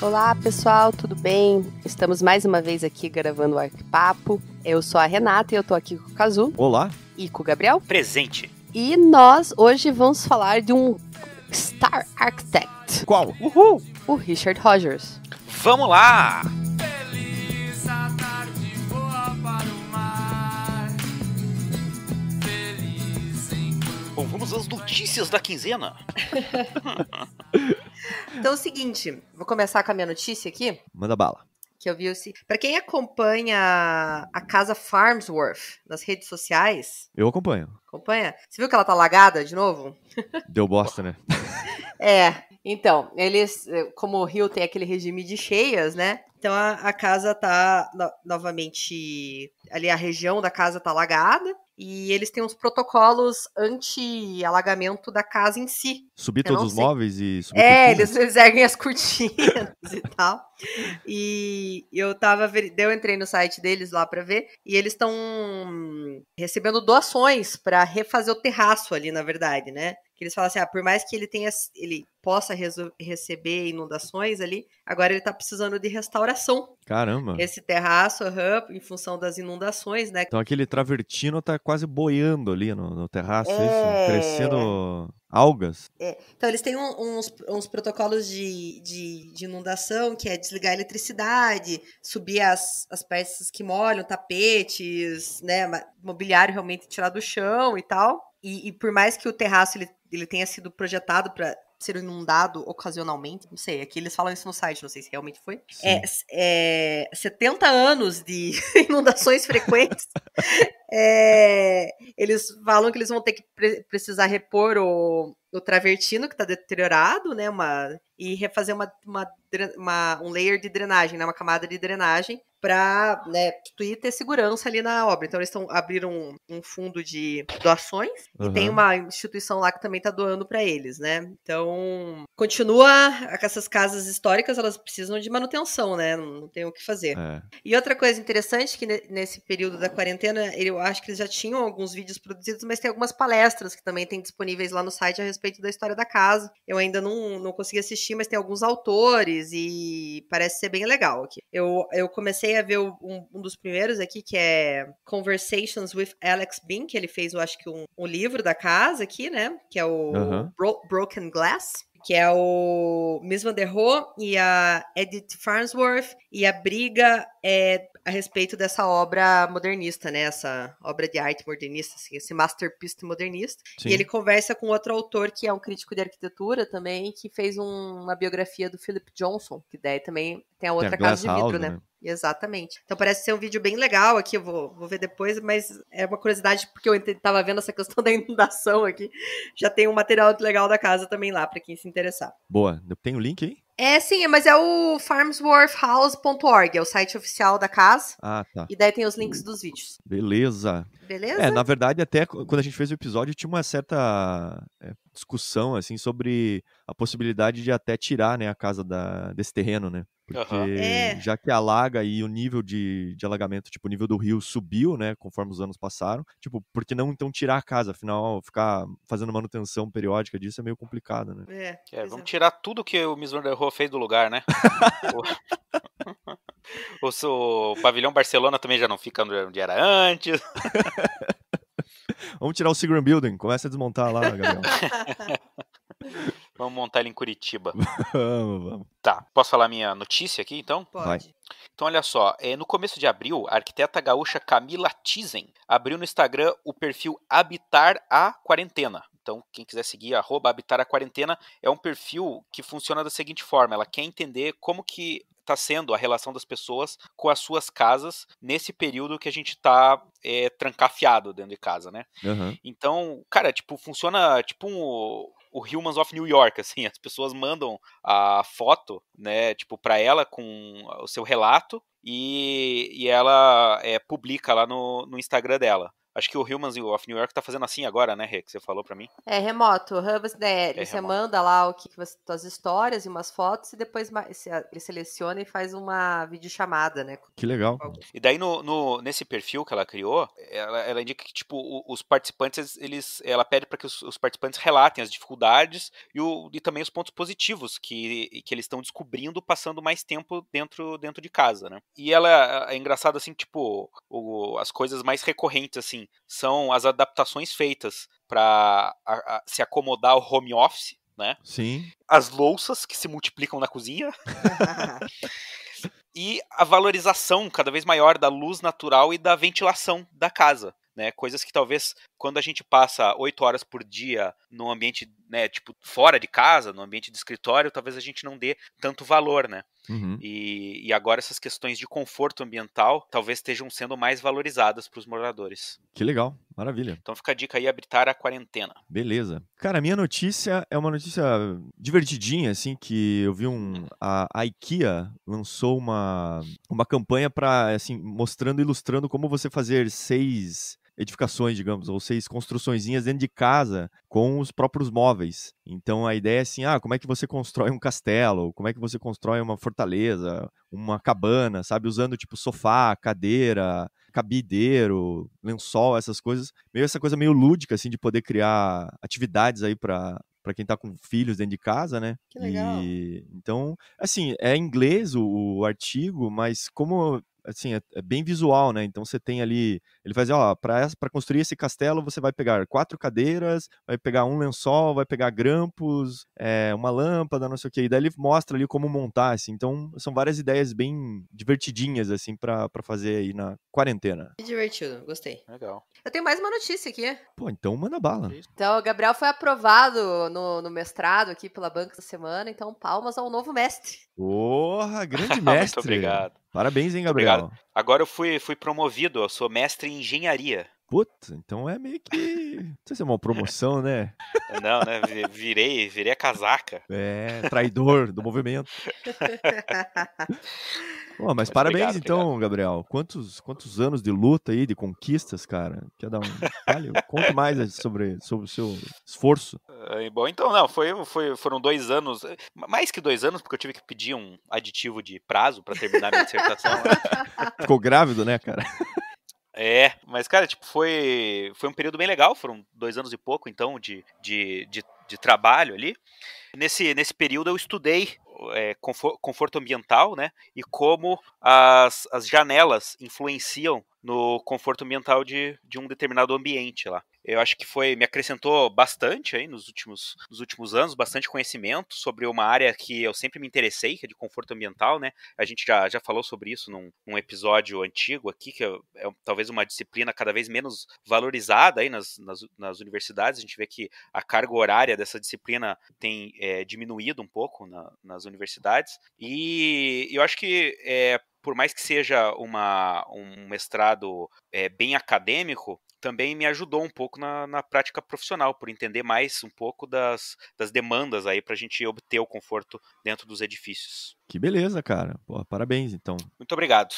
Olá pessoal, tudo bem? Estamos mais uma vez aqui gravando o Arquipapo. Eu sou a Renata e eu tô aqui com o Cazu. Olá. E com o Gabriel. Presente. E nós hoje vamos falar de um Star Architect. Qual? Uhul! O Richard Rogers. Vamos lá! temos as notícias da quinzena. então é o seguinte, vou começar com a minha notícia aqui. Manda bala. Que eu vi assim. Pra quem acompanha a casa Farmsworth nas redes sociais. Eu acompanho. Acompanha? Você viu que ela tá lagada de novo? Deu bosta, né? é. Então, eles, eh, como o Rio tem aquele regime de cheias, né? Então a, a casa tá no, novamente. Ali a região da casa tá lagada. E eles têm uns protocolos anti-alagamento da casa em si. Subir todos os móveis e subir É, eles, eles erguem as cortinas e tal. E eu tava, eu entrei no site deles lá para ver, e eles estão hum, recebendo doações para refazer o terraço ali, na verdade, né? que eles falam assim, ah, por mais que ele tenha, ele possa receber inundações ali, agora ele está precisando de restauração. Caramba! Esse terraço, uhum, em função das inundações, né? Então aquele travertino está quase boiando ali no, no terraço, é... isso, é. crescendo algas. É. Então eles têm um, uns, uns, protocolos de, de, de, inundação, que é desligar a eletricidade, subir as, as peças que molham, tapetes, né, mobiliário realmente tirar do chão e tal. E, e, por mais que o terraço ele, ele tenha sido projetado para ser inundado ocasionalmente, não sei, aqui eles falam isso no site, não sei se realmente foi. É, é, 70 anos de inundações frequentes. é, eles falam que eles vão ter que pre precisar repor o, o travertino que está deteriorado, né? Uma, e refazer uma, uma, uma, um layer de drenagem, né, uma camada de drenagem para né, ter segurança ali na obra. Então eles estão abriram um, um, fundo de doações uhum. e tem uma instituição lá que também está doando para eles, né? Então continua essas casas históricas elas precisam de manutenção, né? Não, não tem o que fazer. É. E outra coisa interessante que nesse período da quarentena eu acho que eles já tinham alguns vídeos produzidos, mas tem algumas palestras que também tem disponíveis lá no site a respeito da história da casa. Eu ainda não, não consegui assistir, mas tem alguns autores e parece ser bem legal aqui. Eu eu comecei comecei a ver um, um, dos primeiros aqui, que é Conversations with Alex Bean, que ele fez, eu acho que um, um livro da casa aqui, né? Que é o uhum. Bro Broken Glass que é o Miss Van der Rohe e a Edith Farnsworth, e a briga é a respeito dessa obra modernista, né? Essa obra de arte modernista, assim, esse masterpiece modernista. Sim. E ele conversa com outro autor que é um crítico de arquitetura também, que fez um, uma biografia do Philip Johnson, que daí também tem a outra casa de vidro, House, né? né? Exatamente. Então parece ser um vídeo bem legal aqui, eu vou, vou ver depois, mas é uma curiosidade porque eu estava vendo essa questão da inundação aqui. Já tem um material legal da casa também lá, para quem se interessar. Boa. Tem o um link aí? É, sim, mas é o farmsworthhouse.org, é o site oficial da casa. Ah, tá. E daí tem os links dos vídeos. Beleza. Beleza? É, na verdade, até quando a gente fez o episódio, tinha uma certa é, discussão, assim, sobre a possibilidade de até tirar, né, a casa da, desse terreno, né? Porque uhum. já que alaga e o nível de, de alagamento, tipo, o nível do rio subiu, né, conforme os anos passaram, tipo, por que não então tirar a casa? Afinal, ficar fazendo manutenção periódica disso é meio complicado, né? É, é vamos tirar tudo que o Miss Wonder tirou feio do lugar, né? o, o, o, pavilhão Barcelona também já não fica onde era antes. Vamos tirar o Seagram Building, começa a desmontar lá, Gabriel. vamos montar ele em Curitiba. vamos, vamos. Tá, posso falar minha notícia aqui então? Pode. Então, olha só, é, no começo de abril, a arquiteta gaúcha Camila Tizen abriu no Instagram o perfil Habitar a Quarentena. Então, quem quiser seguir, arroba Habitar a Quarentena, é um perfil que funciona da seguinte forma: ela quer entender como que está sendo a relação das pessoas com as suas casas nesse período que a gente está é, eh, trancafiado dentro de casa, né? Uhum. Então, cara, tipo, funciona tipo um, o Humans of New York, assim, as pessoas mandam a foto, né, tipo, para ela com o seu relato e, e ela é, publica lá no, no Instagram dela. Acho que o Humans of New York tá fazendo assim agora, né, Rê, que você falou para mim. É remoto, Hubs né, É você remoto. manda lá o que, que você, suas histórias e umas fotos e depois ele seleciona e faz uma videochamada, né? Que legal. E daí no, no nesse perfil que ela criou, ela, ela indica que tipo os participantes eles, ela pede para que os, os, participantes relatem as dificuldades e, o, e também os pontos positivos que, que eles estão descobrindo passando mais tempo dentro dentro de casa, né? E ela é, é engraçada assim tipo o, as coisas mais recorrentes assim são as adaptações feitas para se acomodar ao home office, né? Sim. As louças que se multiplicam na cozinha. e a valorização cada vez maior da luz natural e da ventilação da casa. Né, coisas que talvez quando a gente passa oito horas por dia no ambiente, né, tipo, fora de casa, no ambiente de escritório, talvez a gente não dê tanto valor, né? Uhum. E, e, agora essas questões de conforto ambiental talvez estejam sendo mais valorizadas para os moradores. Que legal, maravilha. Então fica a dica aí, habitar a quarentena. Beleza. Cara, a minha notícia é uma notícia divertidinha, assim, que eu vi um... A, a IKEA lançou uma, uma campanha para, assim, mostrando e ilustrando como você fazer seis edificações, digamos, ou seis construçõezinhas dentro de casa com os próprios móveis. Então a ideia é assim, ah, como é que você constrói um castelo? Como é que você constrói uma fortaleza, uma cabana, sabe, usando tipo sofá, cadeira, cabideiro, lençol, essas coisas. Meio essa coisa meio lúdica assim de poder criar atividades aí para para quem está com filhos dentro de casa, né? Que legal. E, então, assim, é inglês o, o, artigo, mas como assim, é, é, bem visual, né? Então você tem ali, ele faz, ó, para construir esse castelo você vai pegar quatro cadeiras, vai pegar um lençol, vai pegar grampos, é, uma lâmpada, não sei o que. E daí ele mostra ali como montar, assim. Então são várias ideias bem divertidinhas, assim, para fazer aí na quarentena. Divertido, gostei. Legal. Eu tenho mais uma notícia aqui. Pô, então manda bala. Então, o Gabriel foi aprovado no, no mestrado aqui pela banca da semana, então palmas ao novo mestre. Porra, grande mestre. Muito obrigado. Parabéns, hein, Gabriel? Obrigado. Agora eu fui, fui promovido, eu sou mestre em engenharia. Putz, então é meio que. Não sei se é uma promoção, né? Não, né? Virei, virei a casaca. É, traidor do movimento. Pô, mas parabéns obrigado, então, obrigado. Gabriel. Quantos, quantos anos de luta aí, de conquistas, cara? Quer dar um. Vale, conta mais sobre, sobre o seu esforço. É, bom, então, não, foi, foi, foram dois anos, mais que dois anos, porque eu tive que pedir um aditivo de prazo para terminar minha dissertação. Né? Ficou grávido, né, cara? É, mas, cara, tipo, foi, foi um período bem legal, foram dois anos e pouco, então, de, de, de, de trabalho ali. Nesse, nesse período eu estudei é, conforto ambiental, né? E como as, as janelas influenciam no conforto ambiental de, de um determinado ambiente lá eu acho que foi me acrescentou bastante aí nos últimos, nos últimos anos, bastante conhecimento sobre uma área que eu sempre me interessei, que é de conforto ambiental, né? A gente já, já falou sobre isso num, num episódio antigo aqui, que é, é, talvez uma disciplina cada vez menos valorizada aí nas, nas, nas, universidades. A gente vê que a carga horária dessa disciplina tem é, diminuído um pouco na, nas universidades. E eu acho que é, por mais que seja uma, um mestrado é, bem acadêmico, também me ajudou um pouco na, na prática profissional, por entender mais um pouco das, das demandas aí para a gente obter o conforto dentro dos edifícios. Que beleza, cara. Pô, parabéns, então. Muito obrigado.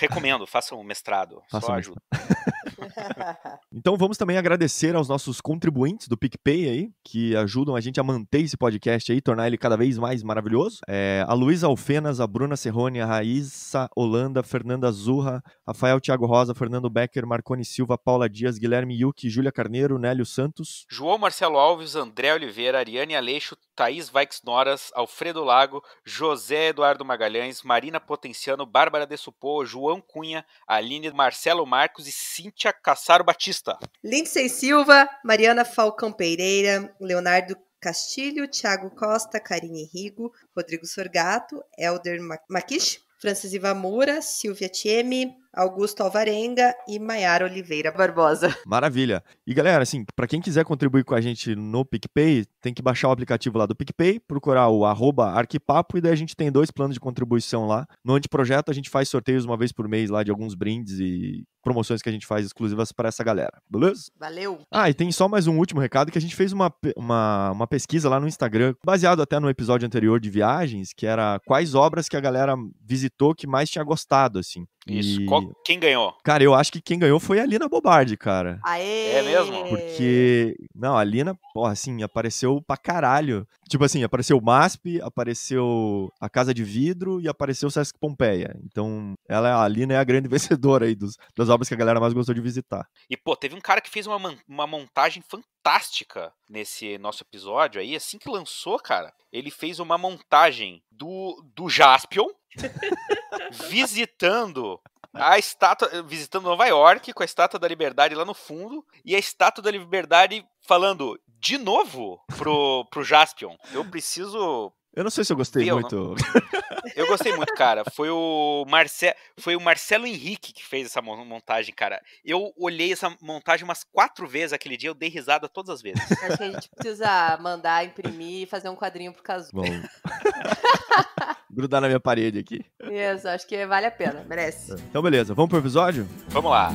Recomendo, façam um mestrado. Faça só um ajuda. então vamos também agradecer aos nossos contribuintes do PicPay aí, que ajudam a gente a manter esse podcast aí, tornar ele cada vez mais maravilhoso. É, a Luísa Alfenas, a Bruna Serrone, a Raíssa Holanda, Fernanda Zurra, Rafael Thiago Rosa, Fernando Becker, Marconi Silva, Paula Dias, Guilherme Yuki, Júlia Carneiro, Nélio Santos. João Marcelo Alves, André Oliveira, Ariane Aleixo, Thaís Vaix Noras, Alfredo Lago, José Eduardo Magalhães, Marina Potenciano, Bárbara de Supô, João Cunha, Aline Marcelo Marcos e Cíntia Cassaro Batista. Lindsay Silva, Mariana Falcão Pereira, Leonardo Castilho, Thiago Costa, Karine Rigo, Rodrigo Sorgato, Elder Maquish, Francis Ivamura, Silvia Tieme, Augusto Alvarenga e Maiara Oliveira Barbosa. Maravilha. E galera, assim, para quem quiser contribuir com a gente no PicPay, tem que baixar o aplicativo lá do PicPay, procurar o arquipapo e daí a gente tem dois planos de contribuição lá. No anteprojeto a gente faz sorteios uma vez por mês lá de alguns brindes e promoções que a gente faz exclusivas para essa galera, beleza? Valeu! Ah, e tem só mais um último recado que a gente fez uma, uma, uma pesquisa lá no Instagram, baseado até no episódio anterior de viagens, que era quais obras que a galera visitou que mais tinha gostado, assim. Isso. E... Qual... Quem ganhou? Cara, eu acho que quem ganhou foi a Lina Bobardi, cara. Aê! É mesmo? Porque. Não, a Lina, porra, assim, apareceu pra caralho. Tipo assim, apareceu o MASP, apareceu a Casa de Vidro e apareceu o Sesc Pompeia. Então, ela, a Lina é a grande vencedora aí dos, das obras que a galera mais gostou de visitar. E, pô, teve um cara que fez uma, uma montagem fantástica nesse nosso episódio aí. Assim que lançou, cara, ele fez uma montagem do, do Jaspion visitando a estátua, visitando Nova York com a estátua da Liberdade lá no fundo e a estátua da Liberdade falando de novo pro, pro Jaspion. Eu preciso eu não sei se eu gostei eu muito. Não. Eu gostei muito, cara. Foi o, Marce... Foi o Marcelo Henrique que fez essa montagem, cara. Eu olhei essa montagem umas quatro vezes aquele dia, eu dei risada todas as vezes. Acho é que a gente precisa mandar imprimir e fazer um quadrinho pro Casu. Bom. grudar na minha parede aqui. Isso, acho que vale a pena, merece. É. Então, beleza, vamos pro episódio? Vamos lá.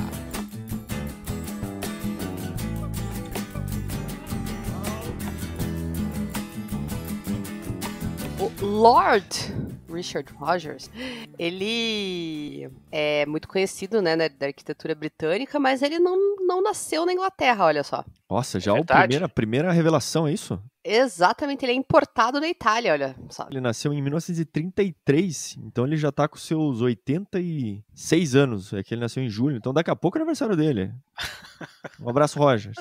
O Lord Richard Rogers, ele é muito conhecido, né, né da arquitetura britânica, mas ele não, não nasceu na Inglaterra, olha só. Nossa, já é a primeira, primeira revelação, é isso? Exatamente, ele é importado da Itália, olha. Só. Ele nasceu em 1933, então ele já tá com seus 86 anos. É que ele nasceu em julho, então daqui a pouco é o aniversário dele. Um abraço, Rogers.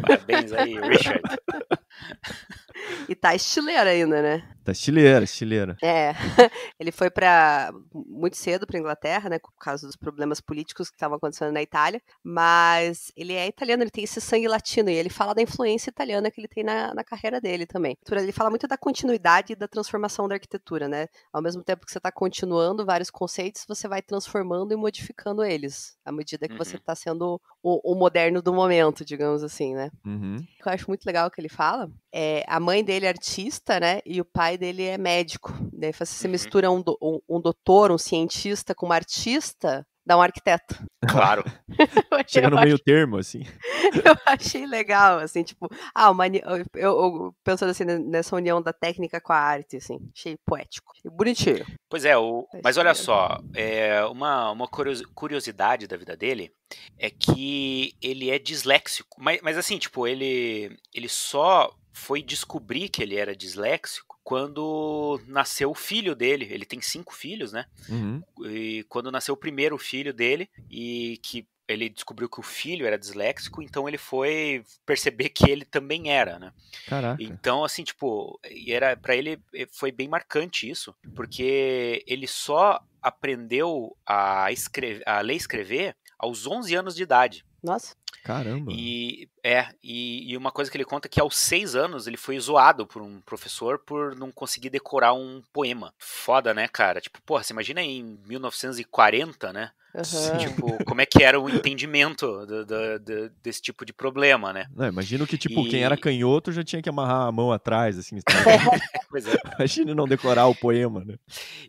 Parabéns aí, Richard. E tá estileira ainda, né? Tá estileira, estileira. É. Ele foi para muito cedo para Inglaterra, né, por causa dos problemas políticos que estavam acontecendo na Itália, mas ele é italiano, ele tem esse sangue latino e ele fala da influência italiana que ele tem na, na carreira dele também. Ele fala muito da continuidade e da transformação da arquitetura, né? Ao mesmo tempo que você tá continuando vários conceitos, você vai transformando e modificando eles à medida que uhum. você tá sendo o, o, moderno do momento, digamos assim, né? Uhum. O que eu acho muito legal que ele fala é a mãe dele é artista, né? E o pai dele é médico. Daí você uhum. mistura um, do, um, um doutor, um cientista com uma artista, dá um arquiteto. Claro. Chega no meio termo, assim. Eu achei legal, assim, tipo, ah, uma, eu, eu, pensando assim nessa união da técnica com a arte, assim, achei poético, bonitinho. Pois é, o, mas é, olha é só, é, uma, uma curiosidade da vida dele é que ele é disléxico, mas, mas assim, tipo, ele, ele só foi descobrir que ele era disléxico quando nasceu o filho dele. Ele tem cinco filhos, né? Uhum. E quando nasceu o primeiro filho dele, e que ele descobriu que o filho era disléxico, então ele foi perceber que ele também era, né? Caraca. Então, assim, tipo, era para ele eh, foi bem marcante isso, porque ele só aprendeu a, escrever, a ler e escrever aos 11 anos de idade. Nossa. Caramba. E é e, e, uma coisa que ele conta é que aos seis anos ele foi zoado por um professor por não conseguir decorar um poema. Foda, né, cara? Tipo, porra, você imagina em 1940, né? Uhum. Tipo, como é que era o entendimento do, do, do, desse tipo de problema, né? Não, imagino que, tipo, e... quem era canhoto já tinha que amarrar a mão atrás, assim. Tá pois é. Imagina não decorar o poema, né?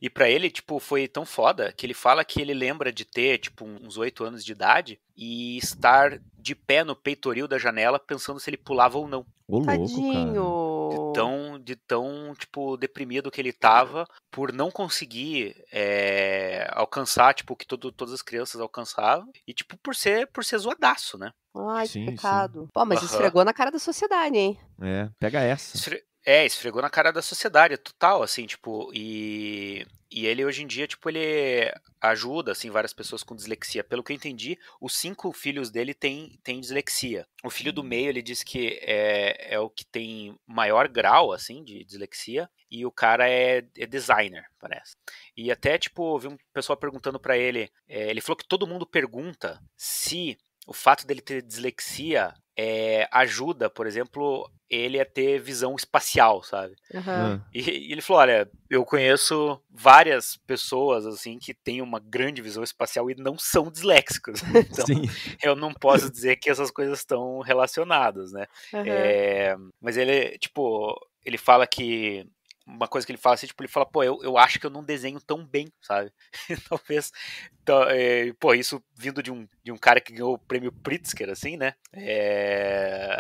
E para ele, tipo, foi tão foda que ele fala que ele lembra de ter, tipo, uns oito anos de idade e estar de pé no peitoril da janela, pensando se ele pulava ou não. Ô, louco, De tão, de tão, tipo, deprimido que ele tava por não conseguir é, alcançar, tipo, o que todo, todas as crianças alcançavam. E, tipo, por ser, por ser zoadaço, né? Ai, sim, que pecado. Sim. Pô, mas uhum. esfregou na cara da sociedade, hein? É, pega essa. Esfre... É, esfregou na cara da sociedade, total, assim, tipo, e, e ele hoje em dia, tipo, ele ajuda, assim, várias pessoas com dislexia. Pelo que eu entendi, os cinco filhos dele têm, têm dislexia. O filho do meio, ele diz que é, é o que tem maior grau, assim, de dislexia, e o cara é, é designer, parece. E até, tipo, vi um pessoal perguntando para ele, é, ele falou que todo mundo pergunta se o fato dele ter dislexia é, ajuda, por exemplo, ele é ter visão espacial, sabe? Uhum. E, e, ele falou: olha, eu conheço várias pessoas assim que têm uma grande visão espacial e não são disléxicos. Então, Sim. eu não posso dizer que essas coisas estão relacionadas, né? Uhum. É, mas ele, tipo, ele fala que uma coisa que ele fala assim, tipo, ele fala, pô, eu, eu acho que eu não desenho tão bem, sabe? Talvez, então, é, pô, isso vindo de um, de um cara que ganhou o prêmio Pritzker, assim, né? É,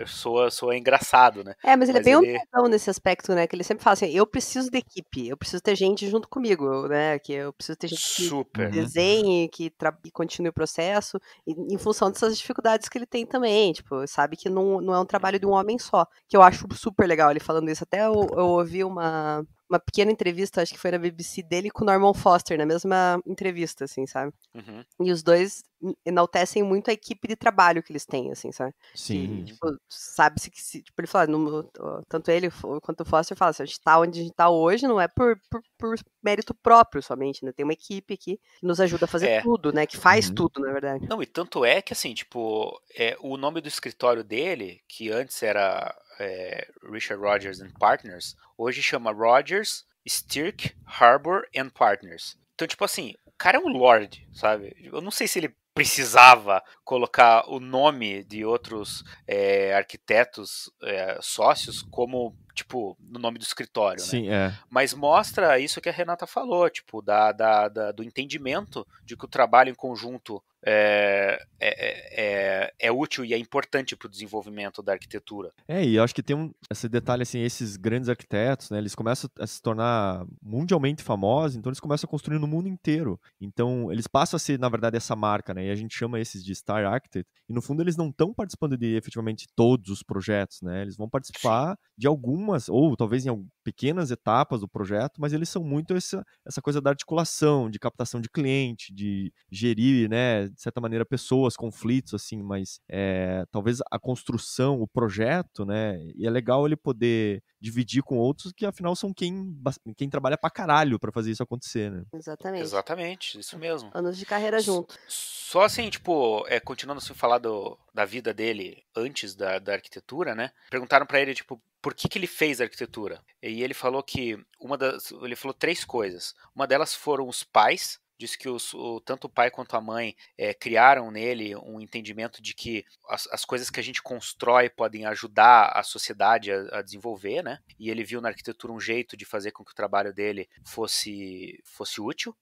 é, soa, soa engraçado, né? É, mas ele é mas é bem ele... nesse aspecto, né? Que ele sempre fala assim, eu preciso de equipe, eu preciso ter gente junto comigo, né? Que eu preciso ter gente Super, que né? desenhe, que tra... continue o processo, e, em função dessas dificuldades que ele tem também, tipo, sabe que não, não é um trabalho de um homem só, que eu acho super legal ele falando isso, até eu, eu ouvi vi uma, uma pequena entrevista, acho que foi na BBC dele com o Norman Foster, na mesma entrevista, assim, sabe? Uhum. E os dois enaltecem muito a equipe de trabalho que eles têm, assim, sabe? Sim. Tipo, sabe-se que, se, tipo, ele fala, no, tanto ele quanto o Foster fala assim, a gente tá onde a gente tá hoje não é por, por, por mérito próprio somente, né? Tem uma equipe aqui que nos ajuda a fazer é. tudo, né? Que faz uhum. tudo, na verdade. Não, e tanto é que, assim, tipo, é, o nome do escritório dele, que antes era é, Richard Rogers and Partners, hoje chama Rogers, Stirk, Harbor and Partners. Então, tipo assim, o cara é um lord, sabe? Eu não sei se ele precisava colocar o nome de outros é, arquitetos é, sócios como tipo no nome do escritório, né? Sim, né? é. Mas mostra isso que a Renata falou, tipo da, da, da, do entendimento de que o trabalho em conjunto é, é, é, é, é, útil e é importante para o desenvolvimento da arquitetura. É, e eu acho que tem um, esse detalhe, assim, esses grandes arquitetos, né, eles começam a se tornar mundialmente famosos, então eles começam a construir no mundo inteiro. Então, eles passam a ser, na verdade, essa marca, né, e a gente chama esses de Star Architect, e no fundo eles não estão participando de, efetivamente, todos os projetos, né, eles vão participar de algumas, ou talvez em pequenas etapas do projeto, mas eles são muito essa, essa coisa da articulação, de captação de cliente, de gerir, né, de certa maneira, pessoas, conflitos, assim, mas é, talvez a construção, o projeto, né, e é legal ele poder dividir com outros que, afinal, são quem, quem trabalha pra caralho pra fazer isso acontecer, né. Exatamente. Exatamente, isso mesmo. Anos de carreira junto. Só assim, tipo, é, continuando a assim, falar do, da vida dele antes da, da arquitetura, né, perguntaram para ele, tipo, por que, que ele fez arquitetura. E ele falou que uma das, ele falou três coisas. Uma delas foram os pais, diz que o, tanto o pai quanto a mãe é, criaram nele um entendimento de que as, as, coisas que a gente constrói podem ajudar a sociedade a, a, desenvolver, né? E ele viu na arquitetura um jeito de fazer com que o trabalho dele fosse, fosse útil.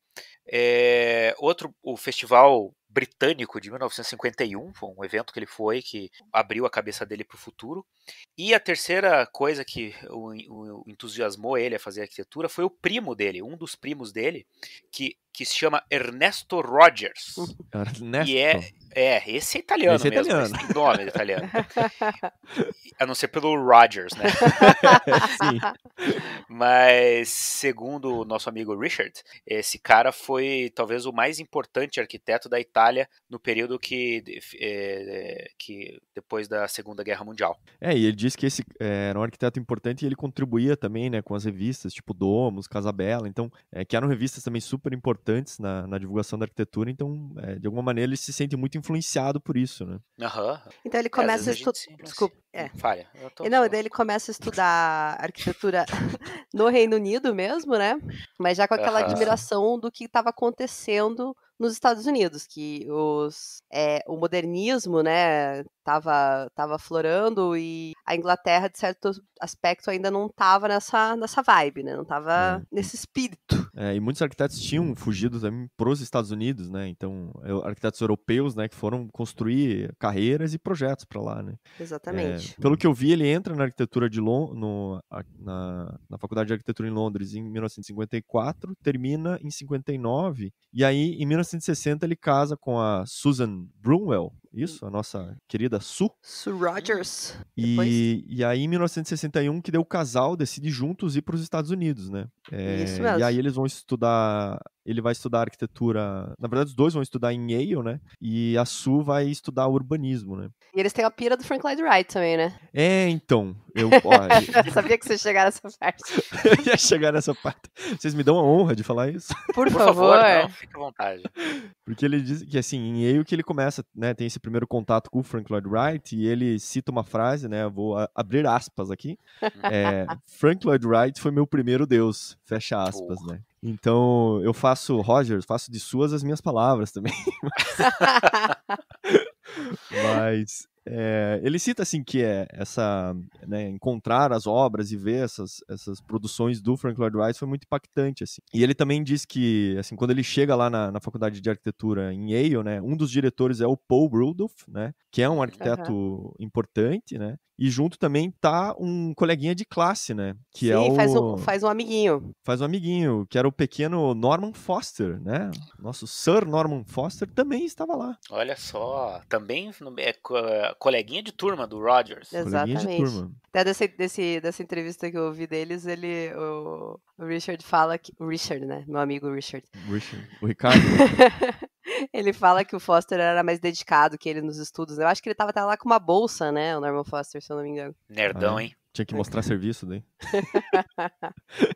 É, outro, o festival britânico de 1951, foi um evento que ele foi que abriu a cabeça dele para o futuro. E a terceira coisa que o, o, entusiasmou ele a fazer arquitetura foi o primo dele, um dos primos dele, que que se chama Ernesto Rogers. É Ernesto. E é, é, esse é italiano esse é mesmo, italiano. Esse tem nome é italiano. A não ser pelo Rogers, né? Sim. Mas, segundo o nosso amigo Richard, esse cara foi talvez o mais importante arquiteto da Itália no período que, é, que depois da Segunda Guerra Mundial. É, e ele disse que esse é, era um arquiteto importante e ele contribuía também né, com as revistas, tipo Domus, Casabella, então, é, que eram revistas também super importantes na, na divulgação da arquitetura, então, de alguma maneira, ele se sente muito influenciado influenciado por isso, né? Uhum. Então ele é, começa é, a estudar. Desculpa. É. Falha. Tô... Não, daí ele começa a estudar arquitetura no Reino Unido mesmo, né? Mas já com aquela uhum. admiração do que estava acontecendo nos Estados Unidos, que os, é, o modernismo, né, tava, tava florando e a Inglaterra, de certo aspecto, ainda não estava nessa, nessa vibe, né, não estava hum. É. nesse espírito. É, e muitos arquitetos tinham fugido também para os Estados Unidos, né? Então, arquitetos europeus, né, que foram construir carreiras e projetos para lá, né? Exatamente. É, pelo que eu vi, ele entra na arquitetura de Lon no, na, na Faculdade de Arquitetura em Londres em 1954, termina em 59, e aí em 1960 ele casa com a Susan Brunwell, isso, a nossa querida Sue. Sue Rogers. E, e aí, em 1961, que deu o casal decide juntos ir para os Estados Unidos, né? É, isso mesmo. E aí eles vão estudar ele vai estudar arquitetura. Na verdade, os dois vão estudar em Yale, né? E a Su vai estudar urbanismo, né? E eles têm a pira do Frank Lloyd Wright também, né? É, então. Eu, ó, sabia que você ia chegar nessa parte. eu ia chegar nessa parte. Vocês me dão a honra de falar isso? Por, Por favor. favor é. não, fique à vontade. Porque ele diz que, assim, em Yale que ele começa, né? Tem esse primeiro contato com o Frank Lloyd Wright e ele cita uma frase, né? Vou abrir aspas aqui. É, Frank Lloyd Wright foi meu primeiro deus. Fecha aspas, Porra. né? Então, eu faço, Roger, faço de suas as minhas palavras também. Mas, é, ele cita, assim, que é essa, né, encontrar as obras e ver essas, essas produções do Frank Lloyd Wright foi muito impactante, assim. E ele também diz que, assim, quando ele chega lá na, na faculdade de arquitetura em Yale, né, um dos diretores é o Paul Rudolph, né, que é um arquiteto uhum. importante, né, e junto também tá um coleguinha de classe, né? Que é Sim, é o... faz, um, faz um amiguinho. Faz um amiguinho, que era o pequeno Norman Foster, né? Nosso Sir Norman Foster também estava lá. Olha só, também é coleguinha de turma do Rogers. Exatamente. Coleguinha de turma. Até desse, desse, dessa entrevista que eu ouvi deles, ele, o, Richard fala que... O Richard, né? Meu amigo Richard. Richard. O Ricardo. ele fala que o Foster era mais dedicado que ele nos estudos. Né? Eu acho que ele tava até lá com uma bolsa, né? O Norman Foster, se eu não me engano. Nerdão, ah, hein? Tinha que mostrar serviço daí.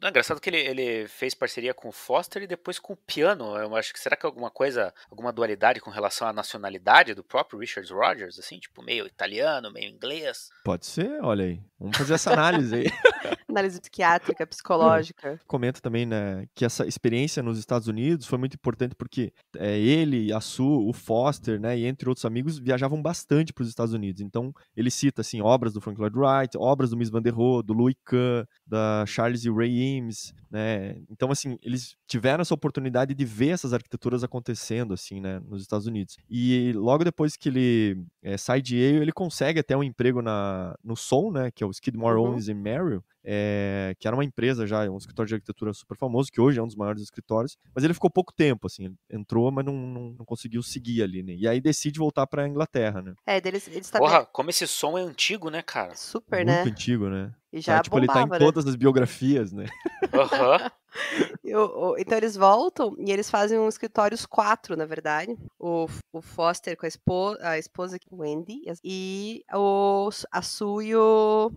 Não, é engraçado que ele, ele fez parceria com o Foster e depois com o piano. Eu acho que será que é alguma coisa, alguma dualidade com relação à nacionalidade do próprio Richard Rogers, assim, tipo, meio italiano, meio inglês? Pode ser, olha aí. Vamos fazer essa análise aí. análise psiquiátrica, é. psicológica. Comenta também, né, que essa experiência nos Estados Unidos foi muito importante porque é, ele, a Su, o Foster, né, e entre outros amigos viajavam bastante para os Estados Unidos. Então, ele cita assim obras do Frank Lloyd Wright, obras do Miss Van der Rohe, do Louis Kahn, da Charles e Ray Eames, né? Então, assim, eles tiveram essa oportunidade de ver essas arquiteturas acontecendo assim, né, nos Estados Unidos. E logo depois que ele é, sai de Yale, ele consegue até um emprego na no Sol, né, que é o Skidmore, uhum. Owens e Merrill, é, que era uma empresa já, um escritório de arquitetura super famoso, que hoje é um dos maiores escritórios, mas ele ficou pouco tempo, assim, entrou, mas não, não, não conseguiu seguir ali, né? E aí decide voltar pra Inglaterra, né? É, ele, eles Porra, como esse som é antigo, né, cara? Super, Muito né? Muito antigo, né? E já ah, tipo, bombava, ele tá em né? todas as biografias, né? Uhum. então eles voltam e eles fazem um escritório os quatro, na verdade. O, o Foster com a esposa, a esposa Wendy e o, a Sue e o,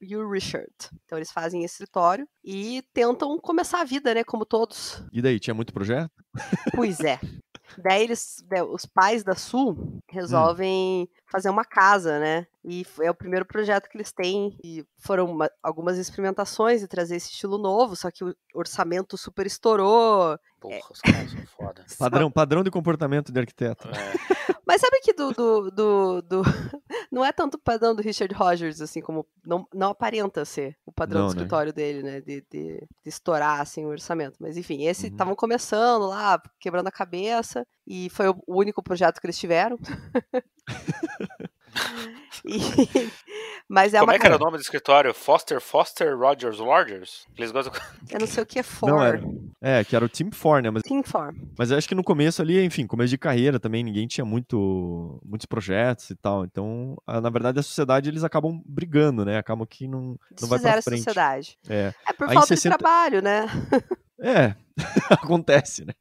e o Richard. Então eles fazem esse escritório e tentam começar a vida, né? Como todos. E daí, tinha muito projeto? Pois é. Daí eles, os pais da Sul hum. resolvem hum. fazer uma casa, né? E é o primeiro projeto que eles têm. E foram uma, algumas experimentações e trazer esse estilo novo, só que o orçamento super estourou. É. Porra, os caras são foda. Padrão, padrão de comportamento de arquiteto. É. Mas sabe que do, do, do, do, Não é tanto o padrão do Richard Rogers, assim, como. Não, não aparenta ser o padrão não, do né? escritório né? dele, né? De, de, de, estourar, assim, o orçamento. Mas enfim, esse estavam uhum. começando lá, quebrando a cabeça, e foi o único projeto que eles tiveram. E... Mas é Como uma... é que era o nome do escritório? Foster, Foster, Rogers, Rogers? Eles gostam... Eu não sei o que é For. Não, era... É, que era o Team For, né? Mas... Team For. Mas eu acho que no começo ali, enfim, começo de carreira também, ninguém tinha muito, muitos projetos e tal. Então, na verdade, a sociedade, eles acabam brigando, né? Acabam que não, não vai pra frente. a sociedade. É, é por Aí falta 60... de trabalho, né? É, acontece, né?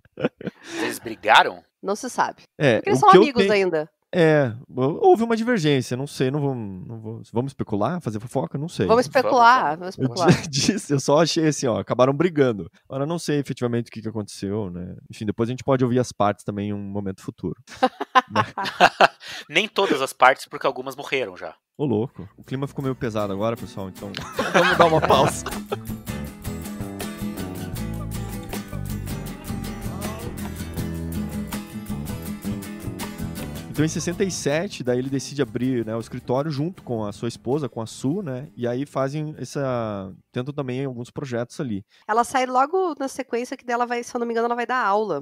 Eles brigaram? Não se sabe. É, Porque eles são amigos tenho... ainda. É, houve uma divergência, não sei, não vou não vou, vamos especular, fazer fofoca, não sei. Vamos especular, vamos, especular. Eu, disse, eu só achei assim, ó, acabaram brigando. Agora não sei efetivamente o que, que aconteceu, né? Enfim, depois a gente pode ouvir as partes também em um momento futuro. Né? Nem todas as partes, porque algumas morreram já. Ô louco, o clima ficou meio pesado agora, pessoal, então vamos dar uma pausa. Então, em 67, daí ele decide abrir né, o escritório junto com a sua esposa, com a Su, né? E aí fazem essa. tentam também alguns projetos ali. Ela sai logo na sequência que dela vai, se eu não me engano, ela vai dar aula.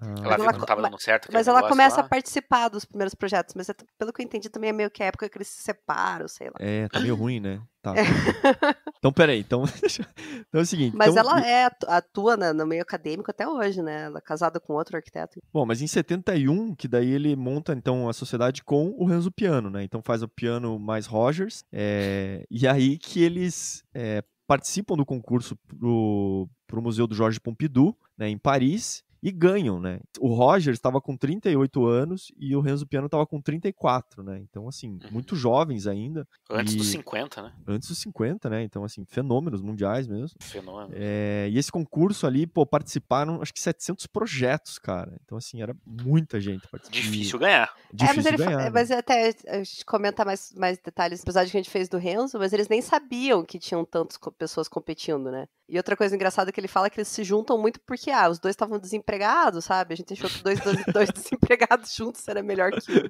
Ah. Ela, ela não tava dando certo. Mas ela começa lá. a participar dos primeiros projetos, mas é pelo que eu entendi também é meio que a época que eles se separam, sei lá. É, tá meio ruim, né? Tá. É. Então, peraí, então, então é o seguinte. Mas então... ela é, atua né, no meio acadêmico até hoje, né? Ela é casada com outro arquiteto. Bom, mas em 71, que daí ele monta, então, a sociedade com o Renzo Piano, né? Então faz o piano mais Rogers. É... E aí que eles é, participam do concurso pro, pro Museu do Jorge Pompidou, né, em Paris e ganham, né? O Rogers estava com 38 anos e o Renzo Piano estava com 34, né? Então, assim, uhum. muito jovens ainda. Antes e... dos 50, né? Antes dos 50, né? Então, assim, fenômenos mundiais mesmo. fenômeno É... E esse concurso ali, pô, participaram acho que 700 projetos, cara. Então, assim, era muita gente participando. Difícil ganhar. Difícil é, mas ele... ganhar. Né? Mas até a gente comenta mais, mais detalhes, apesar de que a gente fez do Renzo, mas eles nem sabiam que tinham tantas pessoas competindo, né? E outra coisa engraçada é que ele fala é que eles se juntam muito porque, ah, os dois estavam desempregados, sabe? A gente achou que dois, dois, dois desempregados juntos era melhor que um.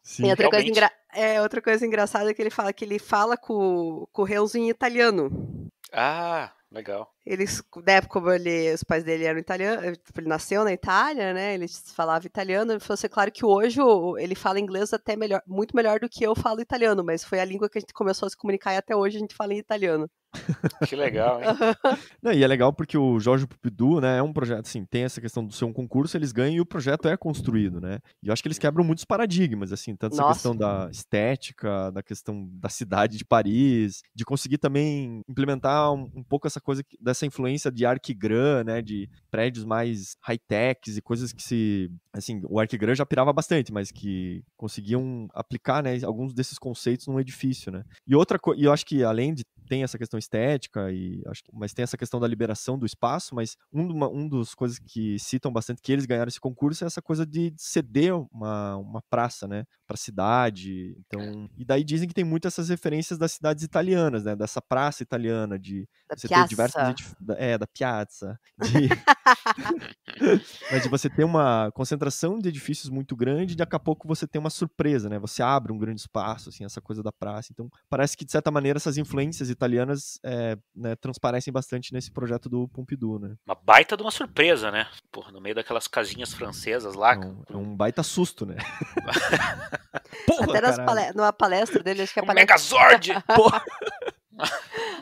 Sim, outra coisa, engra... é, outra coisa engraçada é que ele fala que ele fala com, com o Reus em italiano. Ah, legal. Eles, né, como ele, os pais dele eram italianos, eh, tipo, ele nasceu na Itália, né? Ele falava italiano. Ele falou assim, claro que hoje ele fala inglês até melhor, muito melhor do que eu falo italiano, mas foi a língua que a gente começou a se comunicar e até hoje a gente fala em italiano. Que legal, hein? Não, e é legal porque o Jorge Pupidu, né, é um projeto, assim, tem essa questão do ser um concurso, eles ganham e o projeto é construído, né? E eu acho que eles quebram muitos paradigmas, assim, tanto Nossa. essa questão da estética, da questão da cidade de Paris, de conseguir também implementar um, um pouco essa coisa da dessa influência de Arquigram, né, de prédios mais high-techs e coisas que se, assim, o Arquigram já pirava bastante, mas que conseguiam aplicar, né, alguns desses conceitos num edifício, né. E outra coisa, e eu acho que além de tem essa questão estética e acho mas tem essa questão da liberação do espaço, mas um, uma, um dos coisas que citam bastante que eles ganharam esse concurso é essa coisa de ceder uma, uma praça, né, para a cidade. Então, é. e daí dizem que tem muitas essas referências das cidades italianas, né? Dessa praça italiana de da você piazza. ter diversas é da piazza, de... mas de você ter uma concentração de edifícios muito grande, e daqui a pouco você tem uma surpresa, né? Você abre um grande espaço, assim, essa coisa da praça. Então, parece que de certa maneira essas influências italianas é, né, transparecem bastante nesse projeto do Pompidou, né? Uma baita de uma surpresa, né? Porra, no meio daquelas casinhas francesas lá. É um, é um baita susto, né? Porra, Até nas palestra, numa palestra dele, acho que é a palestra. Megazord! Porra.